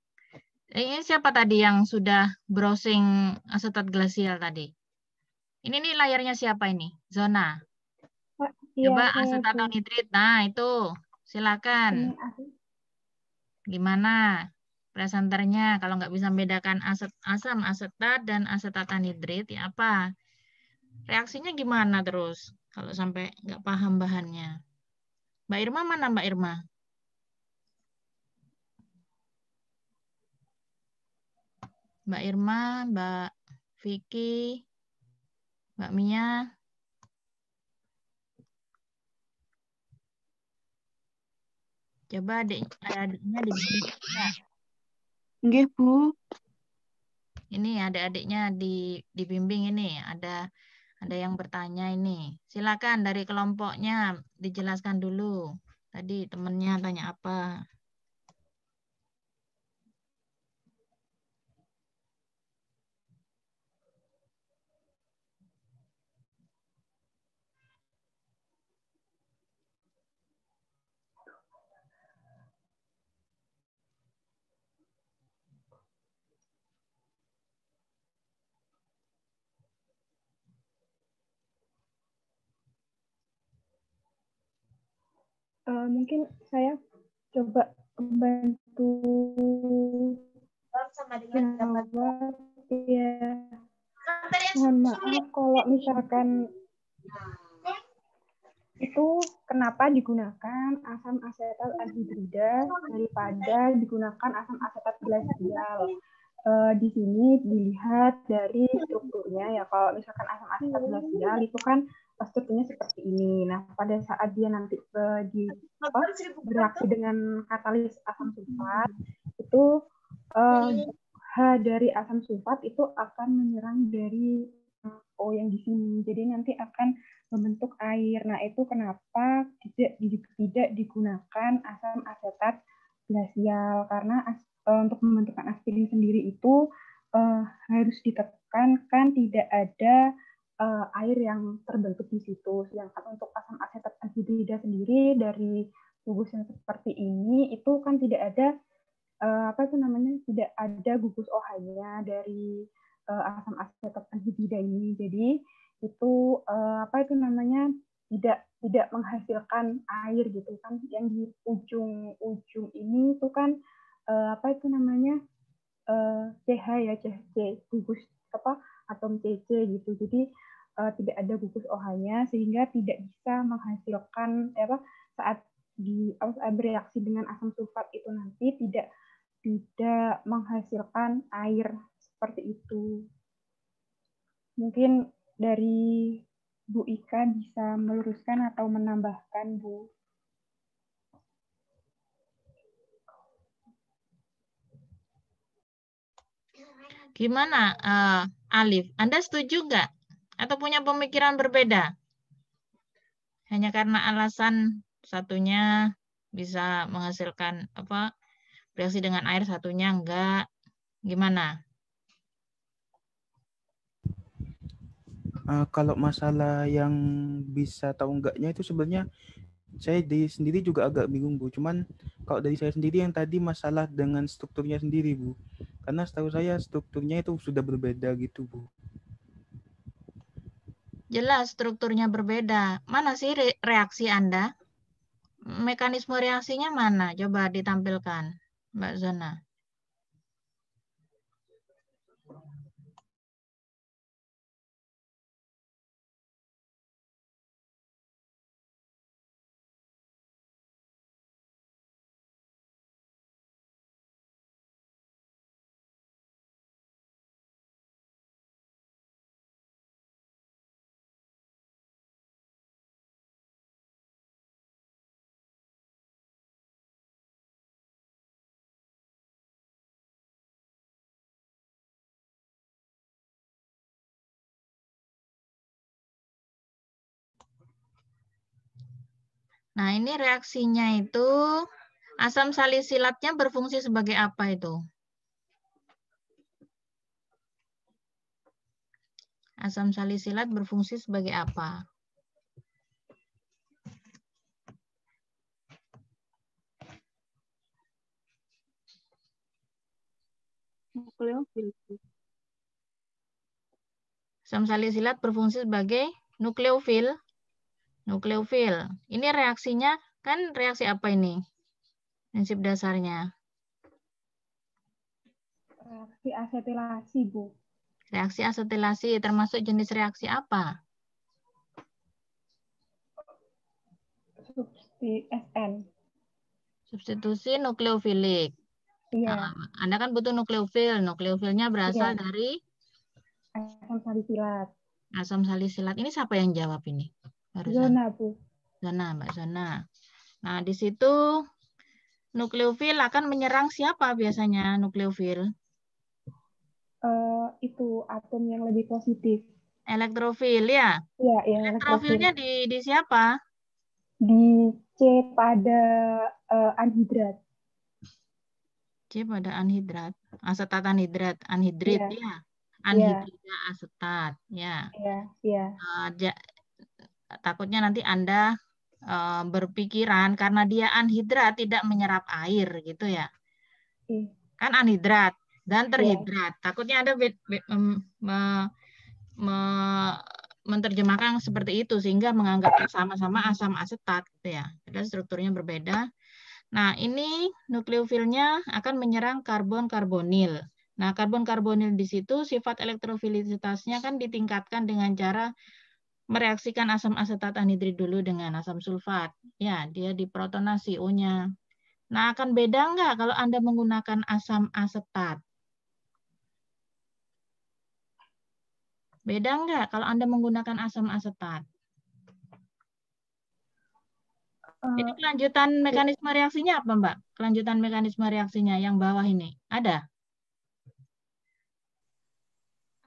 ini siapa tadi yang sudah browsing asetat glasial tadi ini nih layarnya siapa ini? Zona. Iya, Coba ya, atau nitrit. Nah, itu. Silakan. Iya, gimana presenternya kalau nggak bisa membedakan aset, asam asetat dan asetatan nitrit ya apa? Reaksinya gimana terus kalau sampai nggak paham bahannya? Mbak Irma mana Mbak Irma? Mbak Irma, Mbak Vicky, Mbak Mia. Coba adik, eh, adiknya di Nggih, Bu. Ini ada adiknya di dibimbing ini, ada ada yang bertanya ini. Silakan dari kelompoknya dijelaskan dulu. Tadi temennya tanya apa? uh, mungkin saya coba bantu sama dengan jawab iya. ya mohon maaf kalau misalkan itu kenapa digunakan asam asetat asidrida daripada digunakan asam asetat glasial uh, di sini dilihat dari strukturnya ya kalau misalkan asam asetat glasial itu kan posturnya seperti ini. Nah, pada saat dia nanti ke, di apa, bereaksi dengan katalis asam hmm. sulfat itu eh, iya. H dari asam sulfat itu akan menyerang dari eh, O yang di sini. Jadi nanti akan membentuk air. Nah, itu kenapa tidak tidak digunakan asam asetat glasial karena as, eh, untuk pembentukan aspirin sendiri itu eh, harus ditekankan tidak ada uh, air yang terbentuk di situ. Sedangkan untuk asam asetat anhidrida sendiri dari gugus yang seperti ini itu kan tidak ada uh, apa itu namanya tidak ada gugus OH-nya dari uh, asam asetat anhidrida ini. Jadi itu uh, apa itu namanya tidak tidak menghasilkan air gitu kan yang di ujung-ujung ini itu kan uh, apa itu namanya uh, CH ya CH gugus apa atom CC gitu. Jadi uh, tidak ada gugus OH-nya sehingga tidak bisa menghasilkan apa saat di apa, bereaksi dengan asam sulfat itu nanti tidak tidak menghasilkan air seperti itu. Mungkin dari Bu Ika bisa meluruskan atau menambahkan Bu. Gimana? Uh, alif. Anda setuju nggak? Atau punya pemikiran berbeda? Hanya karena alasan satunya bisa menghasilkan apa reaksi dengan air satunya enggak gimana uh, kalau masalah yang bisa tahu enggaknya itu sebenarnya saya di sendiri juga agak bingung Bu. Cuman kalau dari saya sendiri yang tadi masalah dengan strukturnya sendiri Bu. Karena setahu saya strukturnya itu sudah berbeda gitu Bu. Jelas strukturnya berbeda. Mana sih re reaksi Anda? Mekanisme reaksinya mana? Coba ditampilkan Mbak Zona. Nah, ini reaksinya itu asam salisilatnya berfungsi sebagai apa itu? Asam salisilat berfungsi sebagai apa? Nukleofil. Asam salisilat berfungsi sebagai nukleofil nukleofil. Ini reaksinya kan reaksi apa ini? Prinsip dasarnya. Reaksi asetilasi, Bu. Reaksi asetilasi termasuk jenis reaksi apa? Substitusi SN. Substitusi nukleofilik. Iya. Nah, Anda kan butuh nukleofil. Nukleofilnya berasal iya. dari asam salisilat. Asam salisilat. Ini siapa yang jawab ini? Barusan. Zona, Bu. Zona, Mbak Zona. Nah, di situ nukleofil akan menyerang siapa biasanya nukleofil? Uh, itu atom yang lebih positif. Elektrofil ya? Iya, ya, Elektrofilnya elektrofil. di, di siapa? Di C pada uh, anhidrat. C pada anhidrat, asetat anhidrat, anhidrit iya. ya. ya. Anhidrida ya. asetat ya. Iya, iya. Eh, takutnya nanti Anda eh, berpikiran karena dia anhidrat tidak menyerap air gitu ya. Iya. Kan anhidrat dan iya. terhidrat. Takutnya Anda be, be, me, me, menerjemahkan seperti itu sehingga menganggap sama-sama asam asetat gitu ya. Padahal strukturnya berbeda. Nah, ini nukleofilnya akan menyerang karbon-karbonil. Nah, karbon-karbonil di situ sifat elektrofilisitasnya kan ditingkatkan dengan cara mereaksikan asam asetat anhidrid dulu dengan asam sulfat. Ya, dia diprotonasi O-nya. Nah, akan beda nggak kalau Anda menggunakan asam asetat? Beda nggak kalau Anda menggunakan asam asetat? Ini eh, kelanjutan ya. mekanisme reaksinya apa, Mbak? Kelanjutan mekanisme reaksinya yang bawah ini. Ada?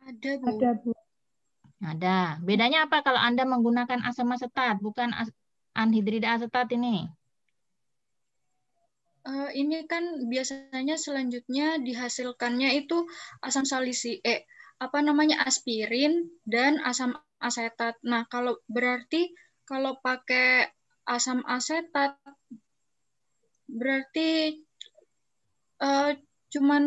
Ada, Bu. Ada, Bu. Ada. Bedanya apa kalau Anda menggunakan asam asetat, bukan as anhidrida asetat ini? Uh, ini kan biasanya selanjutnya dihasilkannya itu asam salisi, eh, apa namanya aspirin dan asam asetat. Nah, kalau berarti kalau pakai asam asetat berarti uh, cuman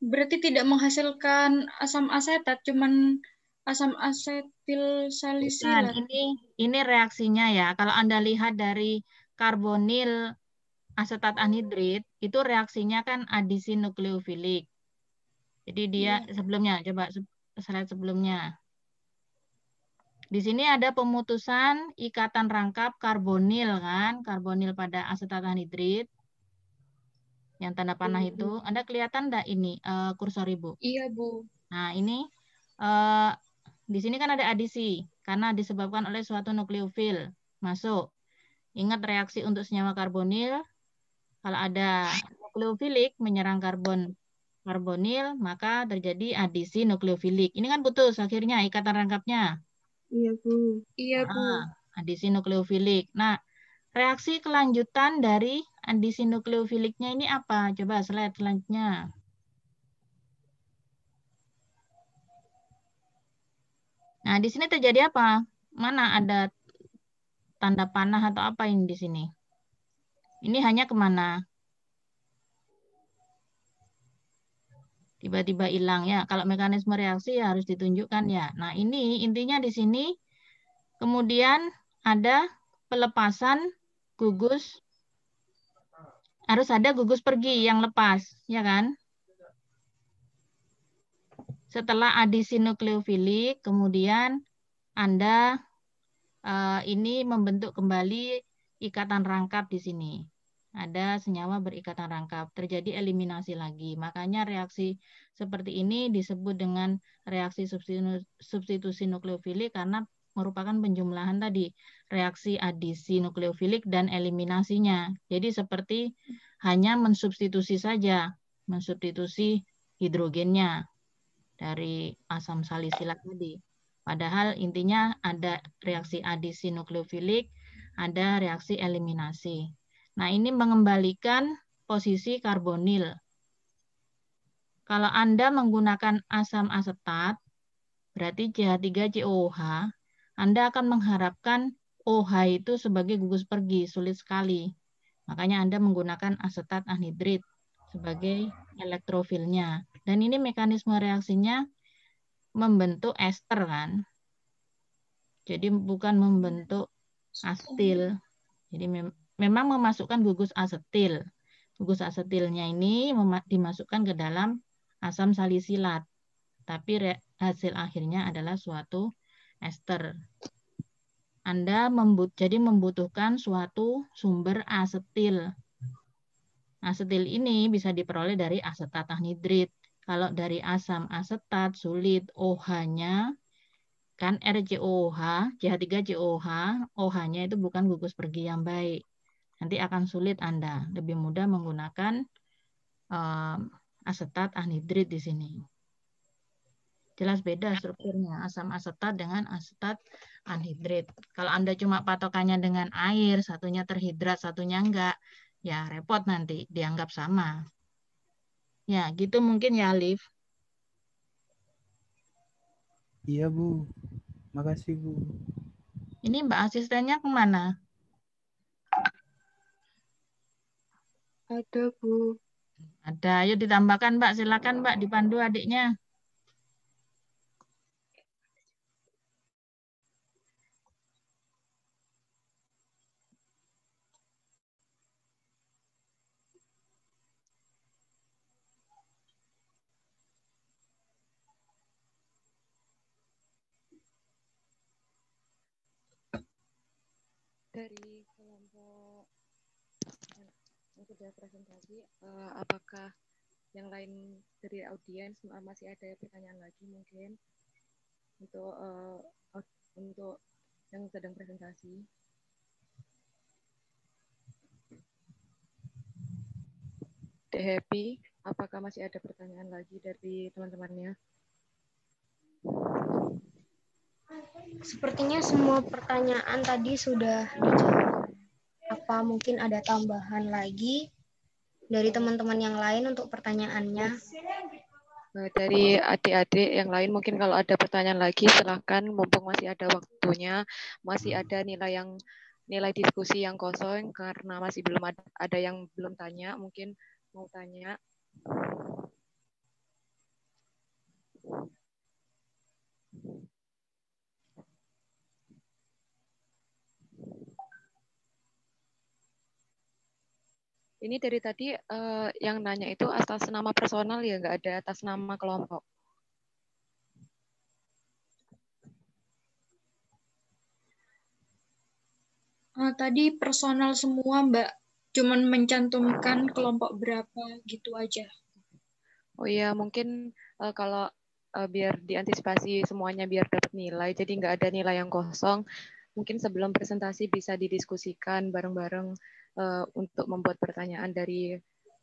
berarti tidak menghasilkan asam asetat, cuman asam asetil salisilat. Ini ini reaksinya ya. Kalau Anda lihat dari karbonil asetat anhidrit itu reaksinya kan adisi nukleofilik. Jadi dia yeah. sebelumnya coba slide sebelumnya. Di sini ada pemutusan ikatan rangkap karbonil kan, karbonil pada asetat anhidrit. Yang tanda panah hmm, itu, hmm. Anda kelihatan enggak ini uh, kursor Ibu? Iya, Bu. Nah, ini uh, di sini kan ada adisi karena disebabkan oleh suatu nukleofil masuk. Ingat reaksi untuk senyawa karbonil kalau ada nukleofilik menyerang karbon karbonil maka terjadi adisi nukleofilik. Ini kan putus akhirnya ikatan rangkapnya. Iya, Bu. Iya, Bu. Nah, adisi nukleofilik. Nah, reaksi kelanjutan dari adisi nukleofiliknya ini apa? Coba slide selanjutnya. Nah, di sini terjadi apa? Mana ada tanda panah atau apa ini di sini? Ini hanya kemana? Tiba-tiba hilang ya. Kalau mekanisme reaksi ya harus ditunjukkan ya. Nah, ini intinya di sini kemudian ada pelepasan gugus harus ada gugus pergi yang lepas, ya kan? Setelah adisi nukleofilik, kemudian Anda uh, ini membentuk kembali ikatan rangkap di sini. Ada senyawa berikatan rangkap, terjadi eliminasi lagi. Makanya reaksi seperti ini disebut dengan reaksi substitusi nukleofilik karena merupakan penjumlahan tadi reaksi adisi nukleofilik dan eliminasinya. Jadi seperti hanya mensubstitusi saja, mensubstitusi hidrogennya dari asam salisilat tadi. Padahal intinya ada reaksi adisi nukleofilik, ada reaksi eliminasi. Nah, ini mengembalikan posisi karbonil. Kalau Anda menggunakan asam asetat, berarti CH3COOH, Anda akan mengharapkan OH itu sebagai gugus pergi, sulit sekali. Makanya Anda menggunakan asetat anhidrit sebagai elektrofilnya. Dan ini mekanisme reaksinya membentuk ester kan. Jadi bukan membentuk asetil. Jadi mem memang memasukkan gugus asetil. Gugus asetilnya ini dimasukkan ke dalam asam salisilat. Tapi hasil akhirnya adalah suatu ester. Anda membut jadi membutuhkan suatu sumber asetil. Asetil ini bisa diperoleh dari asetat anhidrit kalau dari asam asetat sulit OH-nya kan RCOH, CH3COH, OH-nya itu bukan gugus pergi yang baik. Nanti akan sulit Anda, lebih mudah menggunakan um, asetat anhidrit di sini. Jelas beda strukturnya asam asetat dengan asetat anhidrit. Kalau Anda cuma patokannya dengan air, satunya terhidrat, satunya enggak, ya repot nanti dianggap sama. Ya, gitu mungkin ya, Alif. Iya, Bu. Makasih, Bu. Ini Mbak asistennya kemana? Ada, Bu. Ada. Ayo ditambahkan, Mbak. Silakan, Mbak, dipandu adiknya. dari kelompok yang sudah eh, presentasi, uh, apakah yang lain dari audiens masih ada pertanyaan lagi mungkin untuk uh, untuk yang sedang presentasi? The Happy, apakah masih ada pertanyaan lagi dari teman-temannya? Sepertinya semua pertanyaan tadi sudah dijawab. Apa mungkin ada tambahan lagi dari teman-teman yang lain untuk pertanyaannya? Nah, dari adik-adik yang lain mungkin kalau ada pertanyaan lagi silahkan mumpung masih ada waktunya, masih ada nilai yang nilai diskusi yang kosong karena masih belum ada, ada yang belum tanya mungkin mau tanya. Ini dari tadi uh, yang nanya itu atas nama personal ya, nggak ada atas nama kelompok. Uh, tadi personal semua, Mbak. Cuman mencantumkan kelompok berapa gitu aja. Oh iya, mungkin uh, kalau uh, biar diantisipasi semuanya biar dapat nilai, jadi nggak ada nilai yang kosong. Mungkin sebelum presentasi bisa didiskusikan bareng-bareng Eh, untuk membuat pertanyaan dari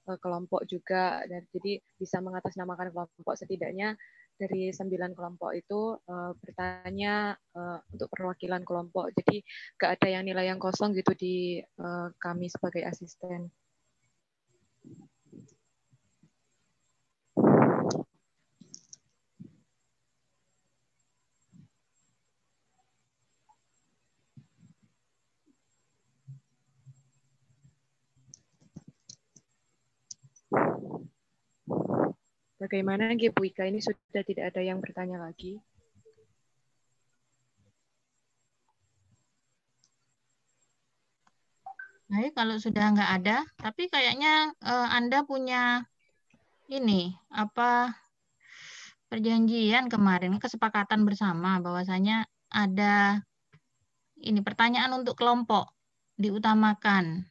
uh, kelompok juga. Dan jadi bisa mengatasnamakan kelompok setidaknya dari sembilan kelompok itu uh, bertanya uh, untuk perwakilan kelompok. Jadi gak ada yang nilai yang kosong gitu di uh, kami sebagai asisten. Bagaimana Bu Ika ini sudah tidak ada yang bertanya lagi? Nah, kalau sudah nggak ada, tapi kayaknya uh, Anda punya ini apa perjanjian kemarin kesepakatan bersama bahwasanya ada ini pertanyaan untuk kelompok diutamakan.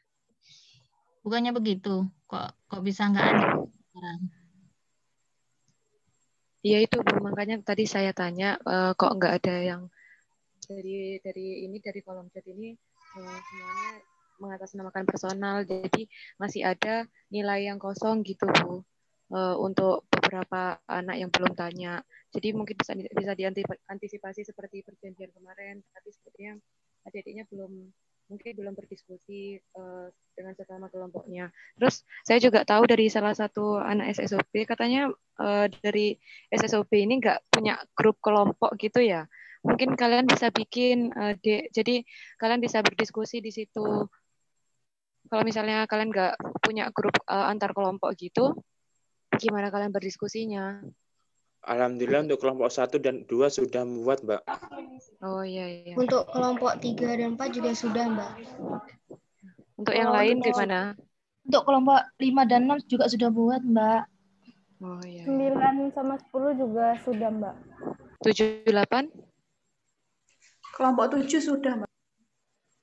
Bukannya begitu? Kok kok bisa nggak ada sekarang? Iya itu Bu, makanya tadi saya tanya uh, kok nggak ada yang dari dari ini dari kolom chat ini uh, semuanya mengatasnamakan personal, jadi masih ada nilai yang kosong gitu Bu uh, untuk beberapa anak yang belum tanya. Jadi mungkin bisa bisa diantisipasi seperti perjanjian kemarin, tapi sepertinya adiknya belum mungkin belum berdiskusi uh, dengan sesama kelompoknya. Terus saya juga tahu dari salah satu anak SSOP katanya uh, dari SSOP ini nggak punya grup kelompok gitu ya. Mungkin kalian bisa bikin uh, eh, de, jadi kalian bisa berdiskusi di situ. Kalau misalnya kalian nggak punya grup uh, antar kelompok gitu, gimana kalian berdiskusinya? Alhamdulillah untuk kelompok 1 dan 2 sudah membuat, Mbak. Oh iya iya. Untuk kelompok 3 dan 4 juga sudah, Mbak. Untuk yang kelompok lain gimana? Untuk kelompok 5 dan 6 juga sudah buat, Mbak. Oh iya. iya. 9 sama 10 juga sudah, Mbak. 7 8? Kelompok 7 sudah, Mbak.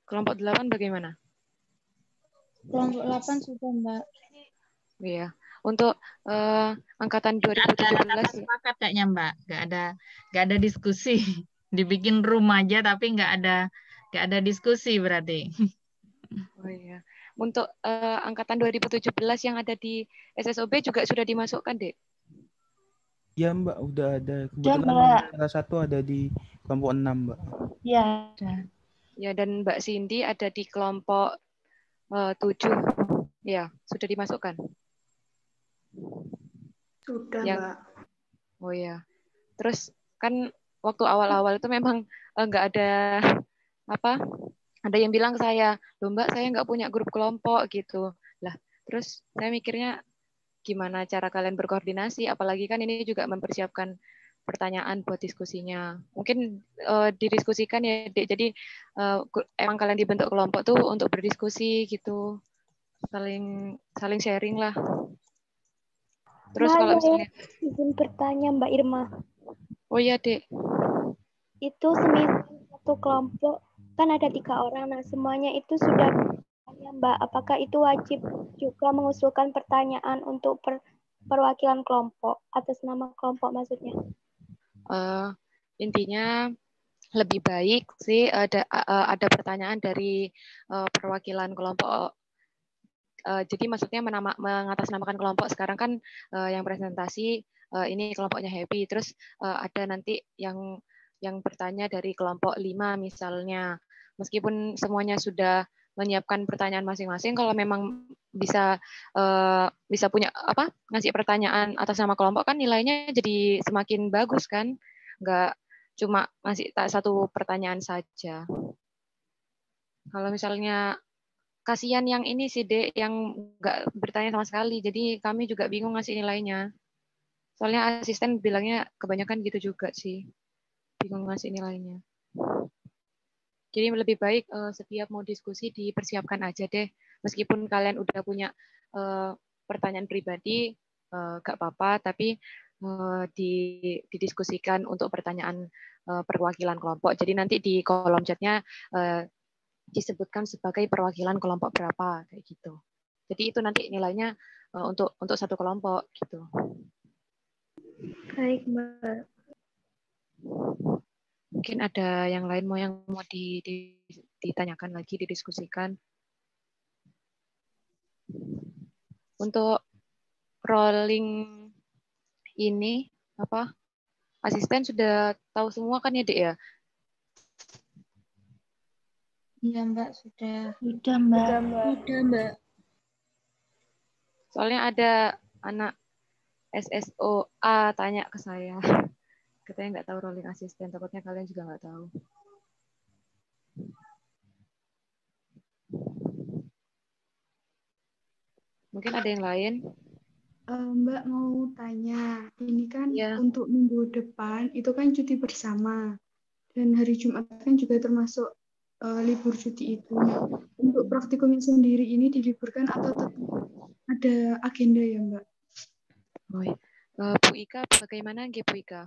Kelompok 8 bagaimana? Kelompok 8 sudah, Mbak. Iya. Yeah untuk uh, angkatan 2017 ada sepakat kayaknya Mbak nggak ada nggak ada diskusi [laughs] dibikin room aja tapi nggak ada nggak ada diskusi berarti [laughs] oh iya untuk uh, angkatan 2017 yang ada di SSOB juga sudah dimasukkan dek Ya Mbak, udah ada. Ya, Kebetulan ya, Mbak. salah satu ada di kelompok 6 Mbak. Iya, Ya dan Mbak Cindy ada di kelompok eh, uh, 7. Ya, sudah dimasukkan. Sudah, yang, Mbak. Oh ya. Terus kan waktu awal-awal itu memang eh, nggak ada apa? Ada yang bilang saya, "Loh, Mbak, saya nggak punya grup kelompok gitu." Lah, terus saya mikirnya gimana cara kalian berkoordinasi apalagi kan ini juga mempersiapkan pertanyaan buat diskusinya. Mungkin uh, didiskusikan ya, Dek. Jadi uh, emang kalian dibentuk kelompok tuh untuk berdiskusi gitu. Saling saling sharing lah. Terus nah, kalau ya, misalnya izin bertanya Mbak Irma. Oh iya, Dek. Itu semisal satu kelompok kan ada tiga orang. Nah, semuanya itu sudah bertanya, Mbak, apakah itu wajib juga mengusulkan pertanyaan untuk per, perwakilan kelompok atas nama kelompok maksudnya? Uh, intinya lebih baik sih ada eh, ada pertanyaan dari eh, perwakilan kelompok Eh, jadi maksudnya menama, mengatasnamakan kelompok sekarang kan uh, yang presentasi uh, ini kelompoknya happy, terus uh, ada nanti yang yang bertanya dari kelompok lima misalnya. Meskipun semuanya sudah menyiapkan pertanyaan masing-masing, kalau memang bisa uh, bisa punya apa ngasih pertanyaan atas nama kelompok kan nilainya jadi semakin bagus kan, nggak cuma ngasih satu pertanyaan saja. Kalau misalnya kasihan yang ini sih dek yang nggak bertanya sama sekali jadi kami juga bingung ngasih nilainya soalnya asisten bilangnya kebanyakan gitu juga sih bingung ngasih nilainya jadi lebih baik uh, setiap mau diskusi dipersiapkan aja deh meskipun kalian udah punya uh, pertanyaan pribadi uh, eh, gak apa-apa tapi di, didiskusikan untuk pertanyaan perwakilan kelompok jadi nanti di kolom chatnya disebutkan sebagai perwakilan kelompok berapa kayak gitu. Jadi itu nanti nilainya eh, untuk untuk satu kelompok gitu. Baik, Mbak. Mungkin ada yang lain mau yang mau di, di, ditanyakan lagi, didiskusikan. Untuk rolling ini apa? Asisten sudah tahu semua kan ya, Dek ya? Iya Mbak sudah. Sudah Mbak. Sudah Mbak. Soalnya ada anak SSOA tanya ke saya. [laughs] Katanya nggak tahu rolling asisten, takutnya kalian juga nggak tahu. Mungkin ada yang lain? Eh, Mbak mau tanya, ini kan ya. untuk minggu depan itu kan cuti bersama dan hari Jumat kan juga termasuk uh, libur cuti itu. untuk praktikumnya sendiri ini diliburkan atau tetap ada agenda ya, Mbak? Oh, ya. Bu Ika, bagaimana nggih Bu Ika?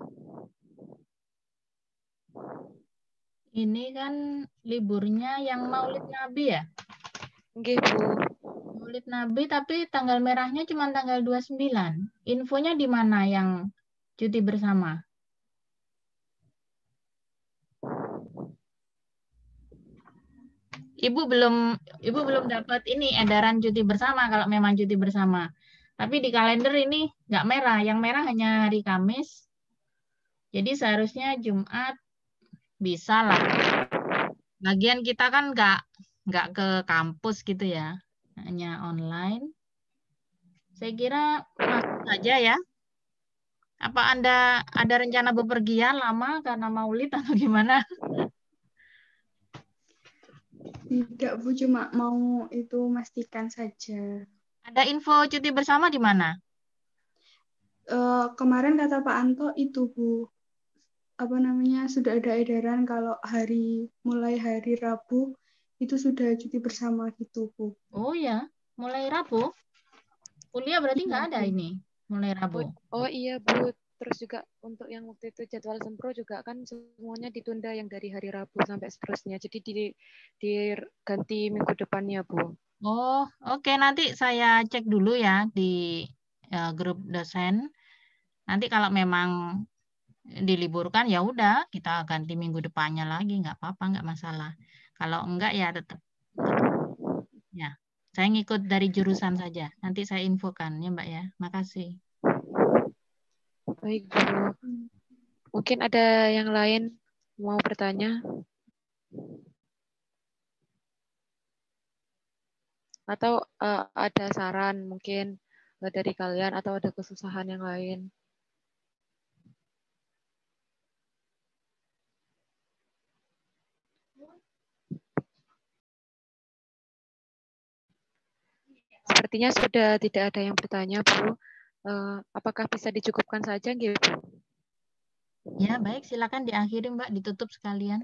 Ini kan liburnya yang Maulid Nabi ya? Nggih, Bu. Maulid Nabi tapi tanggal merahnya cuma tanggal 29. Infonya di mana yang cuti bersama? ibu belum ibu belum dapat ini edaran cuti bersama kalau memang cuti bersama. Tapi di kalender ini nggak merah, yang merah hanya hari Kamis. Jadi seharusnya Jumat bisa lah. Bagian kita kan nggak nggak ke kampus gitu ya, hanya online. Saya kira masuk saja ya. Apa Anda ada rencana bepergian lama karena maulid atau gimana? Tidak, Bu, cuma mau itu memastikan saja. Ada info cuti bersama di mana? Uh, kemarin kata Pak Anto itu, Bu. Apa namanya? Sudah ada edaran kalau hari mulai hari Rabu itu sudah cuti bersama gitu, Bu. Oh ya, mulai Rabu? Kuliah berarti nggak ada iya, ini, mulai Rabu. Oh, oh iya, Bu terus juga untuk yang waktu itu jadwal sempro juga kan semuanya ditunda yang dari hari Rabu sampai seterusnya jadi di diganti minggu depannya Bu oh oke okay. nanti saya cek dulu ya di ya, grup dosen nanti kalau memang diliburkan ya udah kita ganti minggu depannya lagi nggak apa-apa nggak masalah kalau enggak ya tetap ya saya ngikut dari jurusan saja nanti saya infokan ya Mbak ya makasih Baik, Bu. Mungkin ada yang lain mau bertanya? Atau uh, ada saran mungkin eh, dari kalian atau ada kesusahan yang lain? Sepertinya sudah tidak ada yang bertanya, Bu uh, apakah bisa dicukupkan saja gitu? Ya, baik. Silakan diakhiri, Mbak. Ditutup sekalian.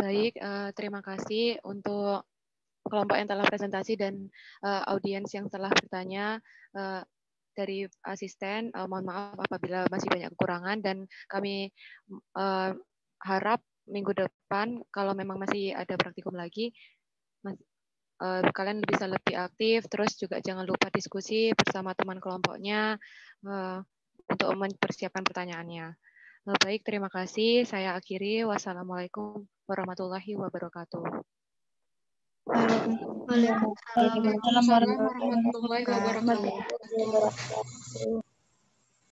Baik, uh, terima kasih untuk kelompok yang telah presentasi dan uh, audiens yang telah bertanya. Uh, dari asisten, uh, mohon maaf apabila masih banyak kekurangan dan kami uh, harap minggu depan kalau memang masih ada praktikum lagi, mas, uh, kalian bisa lebih aktif. Terus juga jangan lupa diskusi bersama teman kelompoknya uh, untuk mempersiapkan pertanyaannya. Uh, baik, terima kasih. Saya akhiri. Wassalamualaikum warahmatullahi wabarakatuh. Waalaikumsalam warahmatullahi wabarakatuh.